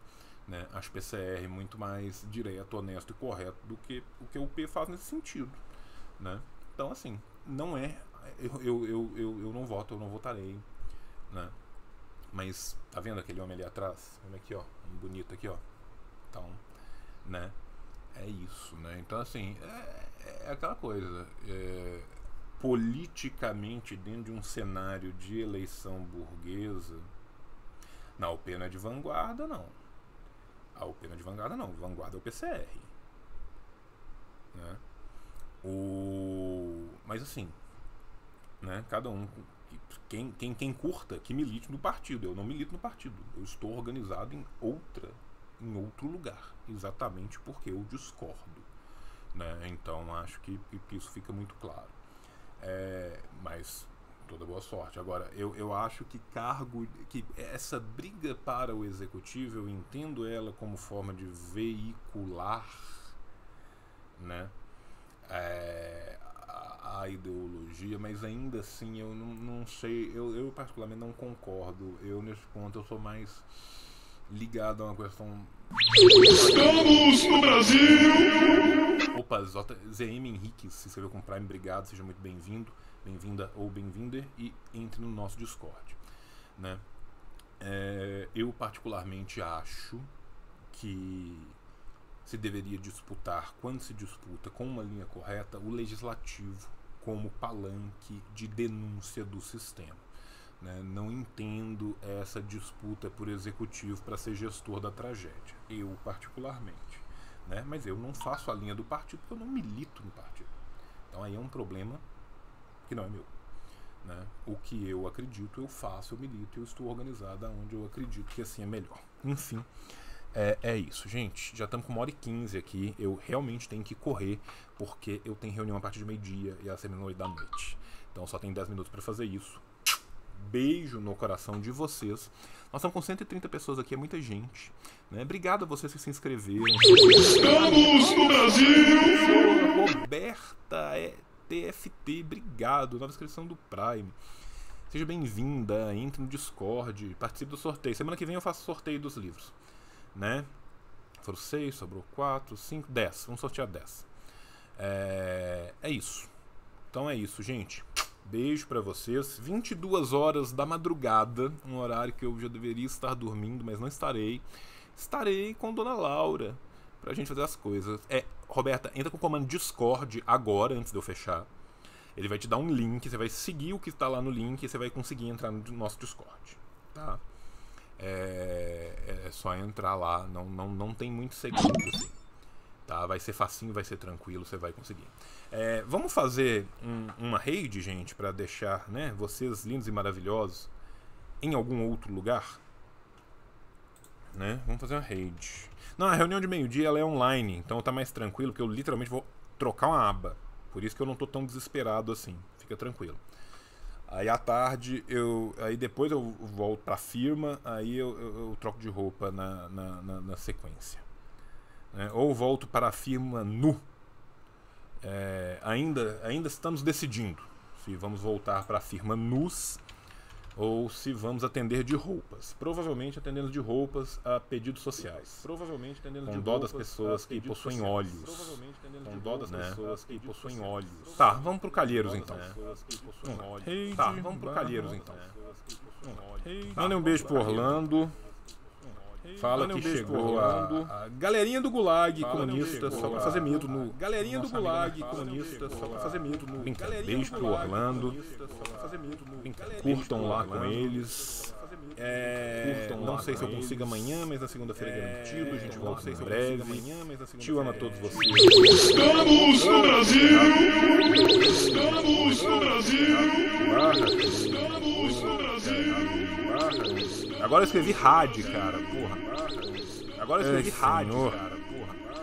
Né, acho PCR é muito mais direto, honesto e correto do que o que o P faz nesse sentido. Né? Então, assim, não é eu, eu, eu, eu, não voto, eu não votarei, né? Mas tá vendo aquele homem ali atrás? Olha aqui, ó, um bonito aqui, ó. Então, né? É isso, né? Então, assim, é, é, é aquela coisa. É, politicamente, dentro de um cenário de eleição burguesa, na o Pena é de vanguarda, não. a o Pena é de vanguarda, não. Vanguarda é o PCR. Né? O... Mas, assim, né? Cada um. Quem, quem, quem curta, que milite no partido. Eu não milito no partido. Eu estou organizado em outra, em outro lugar. Exatamente porque eu discordo. Né? Então acho que, que isso fica muito claro. É, mas toda boa sorte. Agora, eu, eu acho que cargo, que essa briga para o executivo, eu entendo ela como forma de veicular né, é, a, ideologia, mas ainda assim eu não, não sei, eu, eu particularmente não concordo. Eu nesse ponto eu sou mais ligado a uma questão. Estamos no Brasil! Opa, ZM Henrique, se inscreveu com Prime, obrigado, seja muito bem-vindo, bem-vinda ou bem-vinder e entre no nosso Discord. Né? É, eu particularmente acho que se deveria disputar, quando se disputa com uma linha correta, o legislativo como palanque de denúncia do sistema. Né? Não entendo essa disputa por executivo para ser gestor da tragédia, eu particularmente. Né? Mas eu não faço a linha do partido porque eu não milito no partido. Então aí é um problema que não é meu. Né? O que eu acredito, eu faço, eu milito, eu estou organizada onde eu acredito que assim é melhor. Enfim. É, é isso, gente. Já estamos com uma hora e quinze aqui. Eu realmente tenho que correr, porque eu tenho reunião a partir de meio-dia e a termina oito da noite. Então só tem 10 minutos para fazer isso. Beijo no coração de vocês. Nós estamos com 130 pessoas aqui, é muita gente. Né? Obrigado a vocês que se inscreveram. Estamos no Brasil! Roberta é TFT, obrigado. Nova inscrição do Prime. Seja bem-vinda, entre no Discord, participe do sorteio. Semana que vem eu faço sorteio dos livros né? Foram 6, sobrou 4, 5, 10. Vamos sortear 10. É, é isso. Então é isso, gente. Beijo para vocês. 22 horas da madrugada, um horário que eu já deveria estar dormindo, mas não estarei. Estarei com Dona Laura pra gente fazer as coisas. É, Roberta, entra com o comando Discord agora, antes de eu fechar. Ele vai te dar um link, você vai seguir o que está lá no link e você vai conseguir entrar no nosso Discord, tá? É, é, é só entrar lá, não, não, não tem muito segredo. Assim, tá? Vai ser facinho, vai ser tranquilo, você vai conseguir. É, vamos fazer um, uma raid, gente, para deixar né, vocês lindos e maravilhosos em algum outro lugar? Né? Vamos fazer uma raid. Não, a reunião de meio-dia é online, então tá mais tranquilo, porque eu literalmente vou trocar uma aba. Por isso que eu não tô tão desesperado assim. Fica tranquilo. Aí à tarde eu. Aí depois eu volto pra firma, aí eu, eu, eu troco de roupa na, na, na, na sequência. Né? Ou volto para a firma nu. É, ainda, ainda estamos decidindo se vamos voltar para a firma nus ou se vamos atender de roupas. Provavelmente atendendo de roupas a pedidos sociais. Provavelmente atendendo com de dó das então. pessoas que possuem olhos. Com dó das pessoas que possuem olhos. Tá, vamos pro Calheiros então. Tá, vamos pro Calheiros então. Mandem um beijo pro Orlando. Fala que chegou a, a galerinha do Gulag Fala comunista só pra fazer medo no galerinha do Gulag comunista só pra fazer medo no Brinca, beijo pro é, Orlando curtam lá com eles é, curtam não sei se eu consigo amanhã mas na segunda-feira é, é garantido a gente então, volta em breve tio é ama todos vocês estamos no Brasil estamos no Brasil estamos no Brasil Agora eu escrevi rádio, cara. Porra. Agora eu escrevi rádio, cara.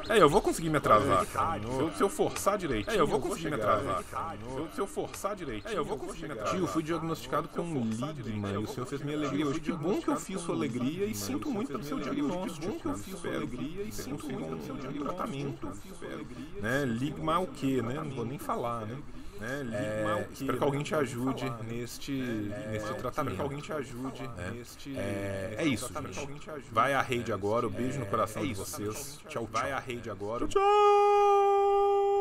É, eu vou conseguir me atrasar. Cara. Se, eu, forçar direito. É, eu vou conseguir me atrasar. Se eu, se eu forçar direito. É, eu vou conseguir me atrasar. Tio, fui diagnosticado com ligma e o senhor fez minha alegria hoje. Que bom que eu fiz sua alegria e sinto muito pelo seu diagnóstico. Que bom que eu fiz sua alegria e sinto muito pelo seu Tratamento. Né, ligma o quê, né? Não vou nem falar, né? Né? É, espero é que alguém te ajude falar, neste, neste é, é tratamento. alguém te ajude é, neste. É, é isso, gente. Vai à rede é, agora. Um beijo no coração de vocês. Tchau, tchau. Vai à rede agora. Tchau, tchau.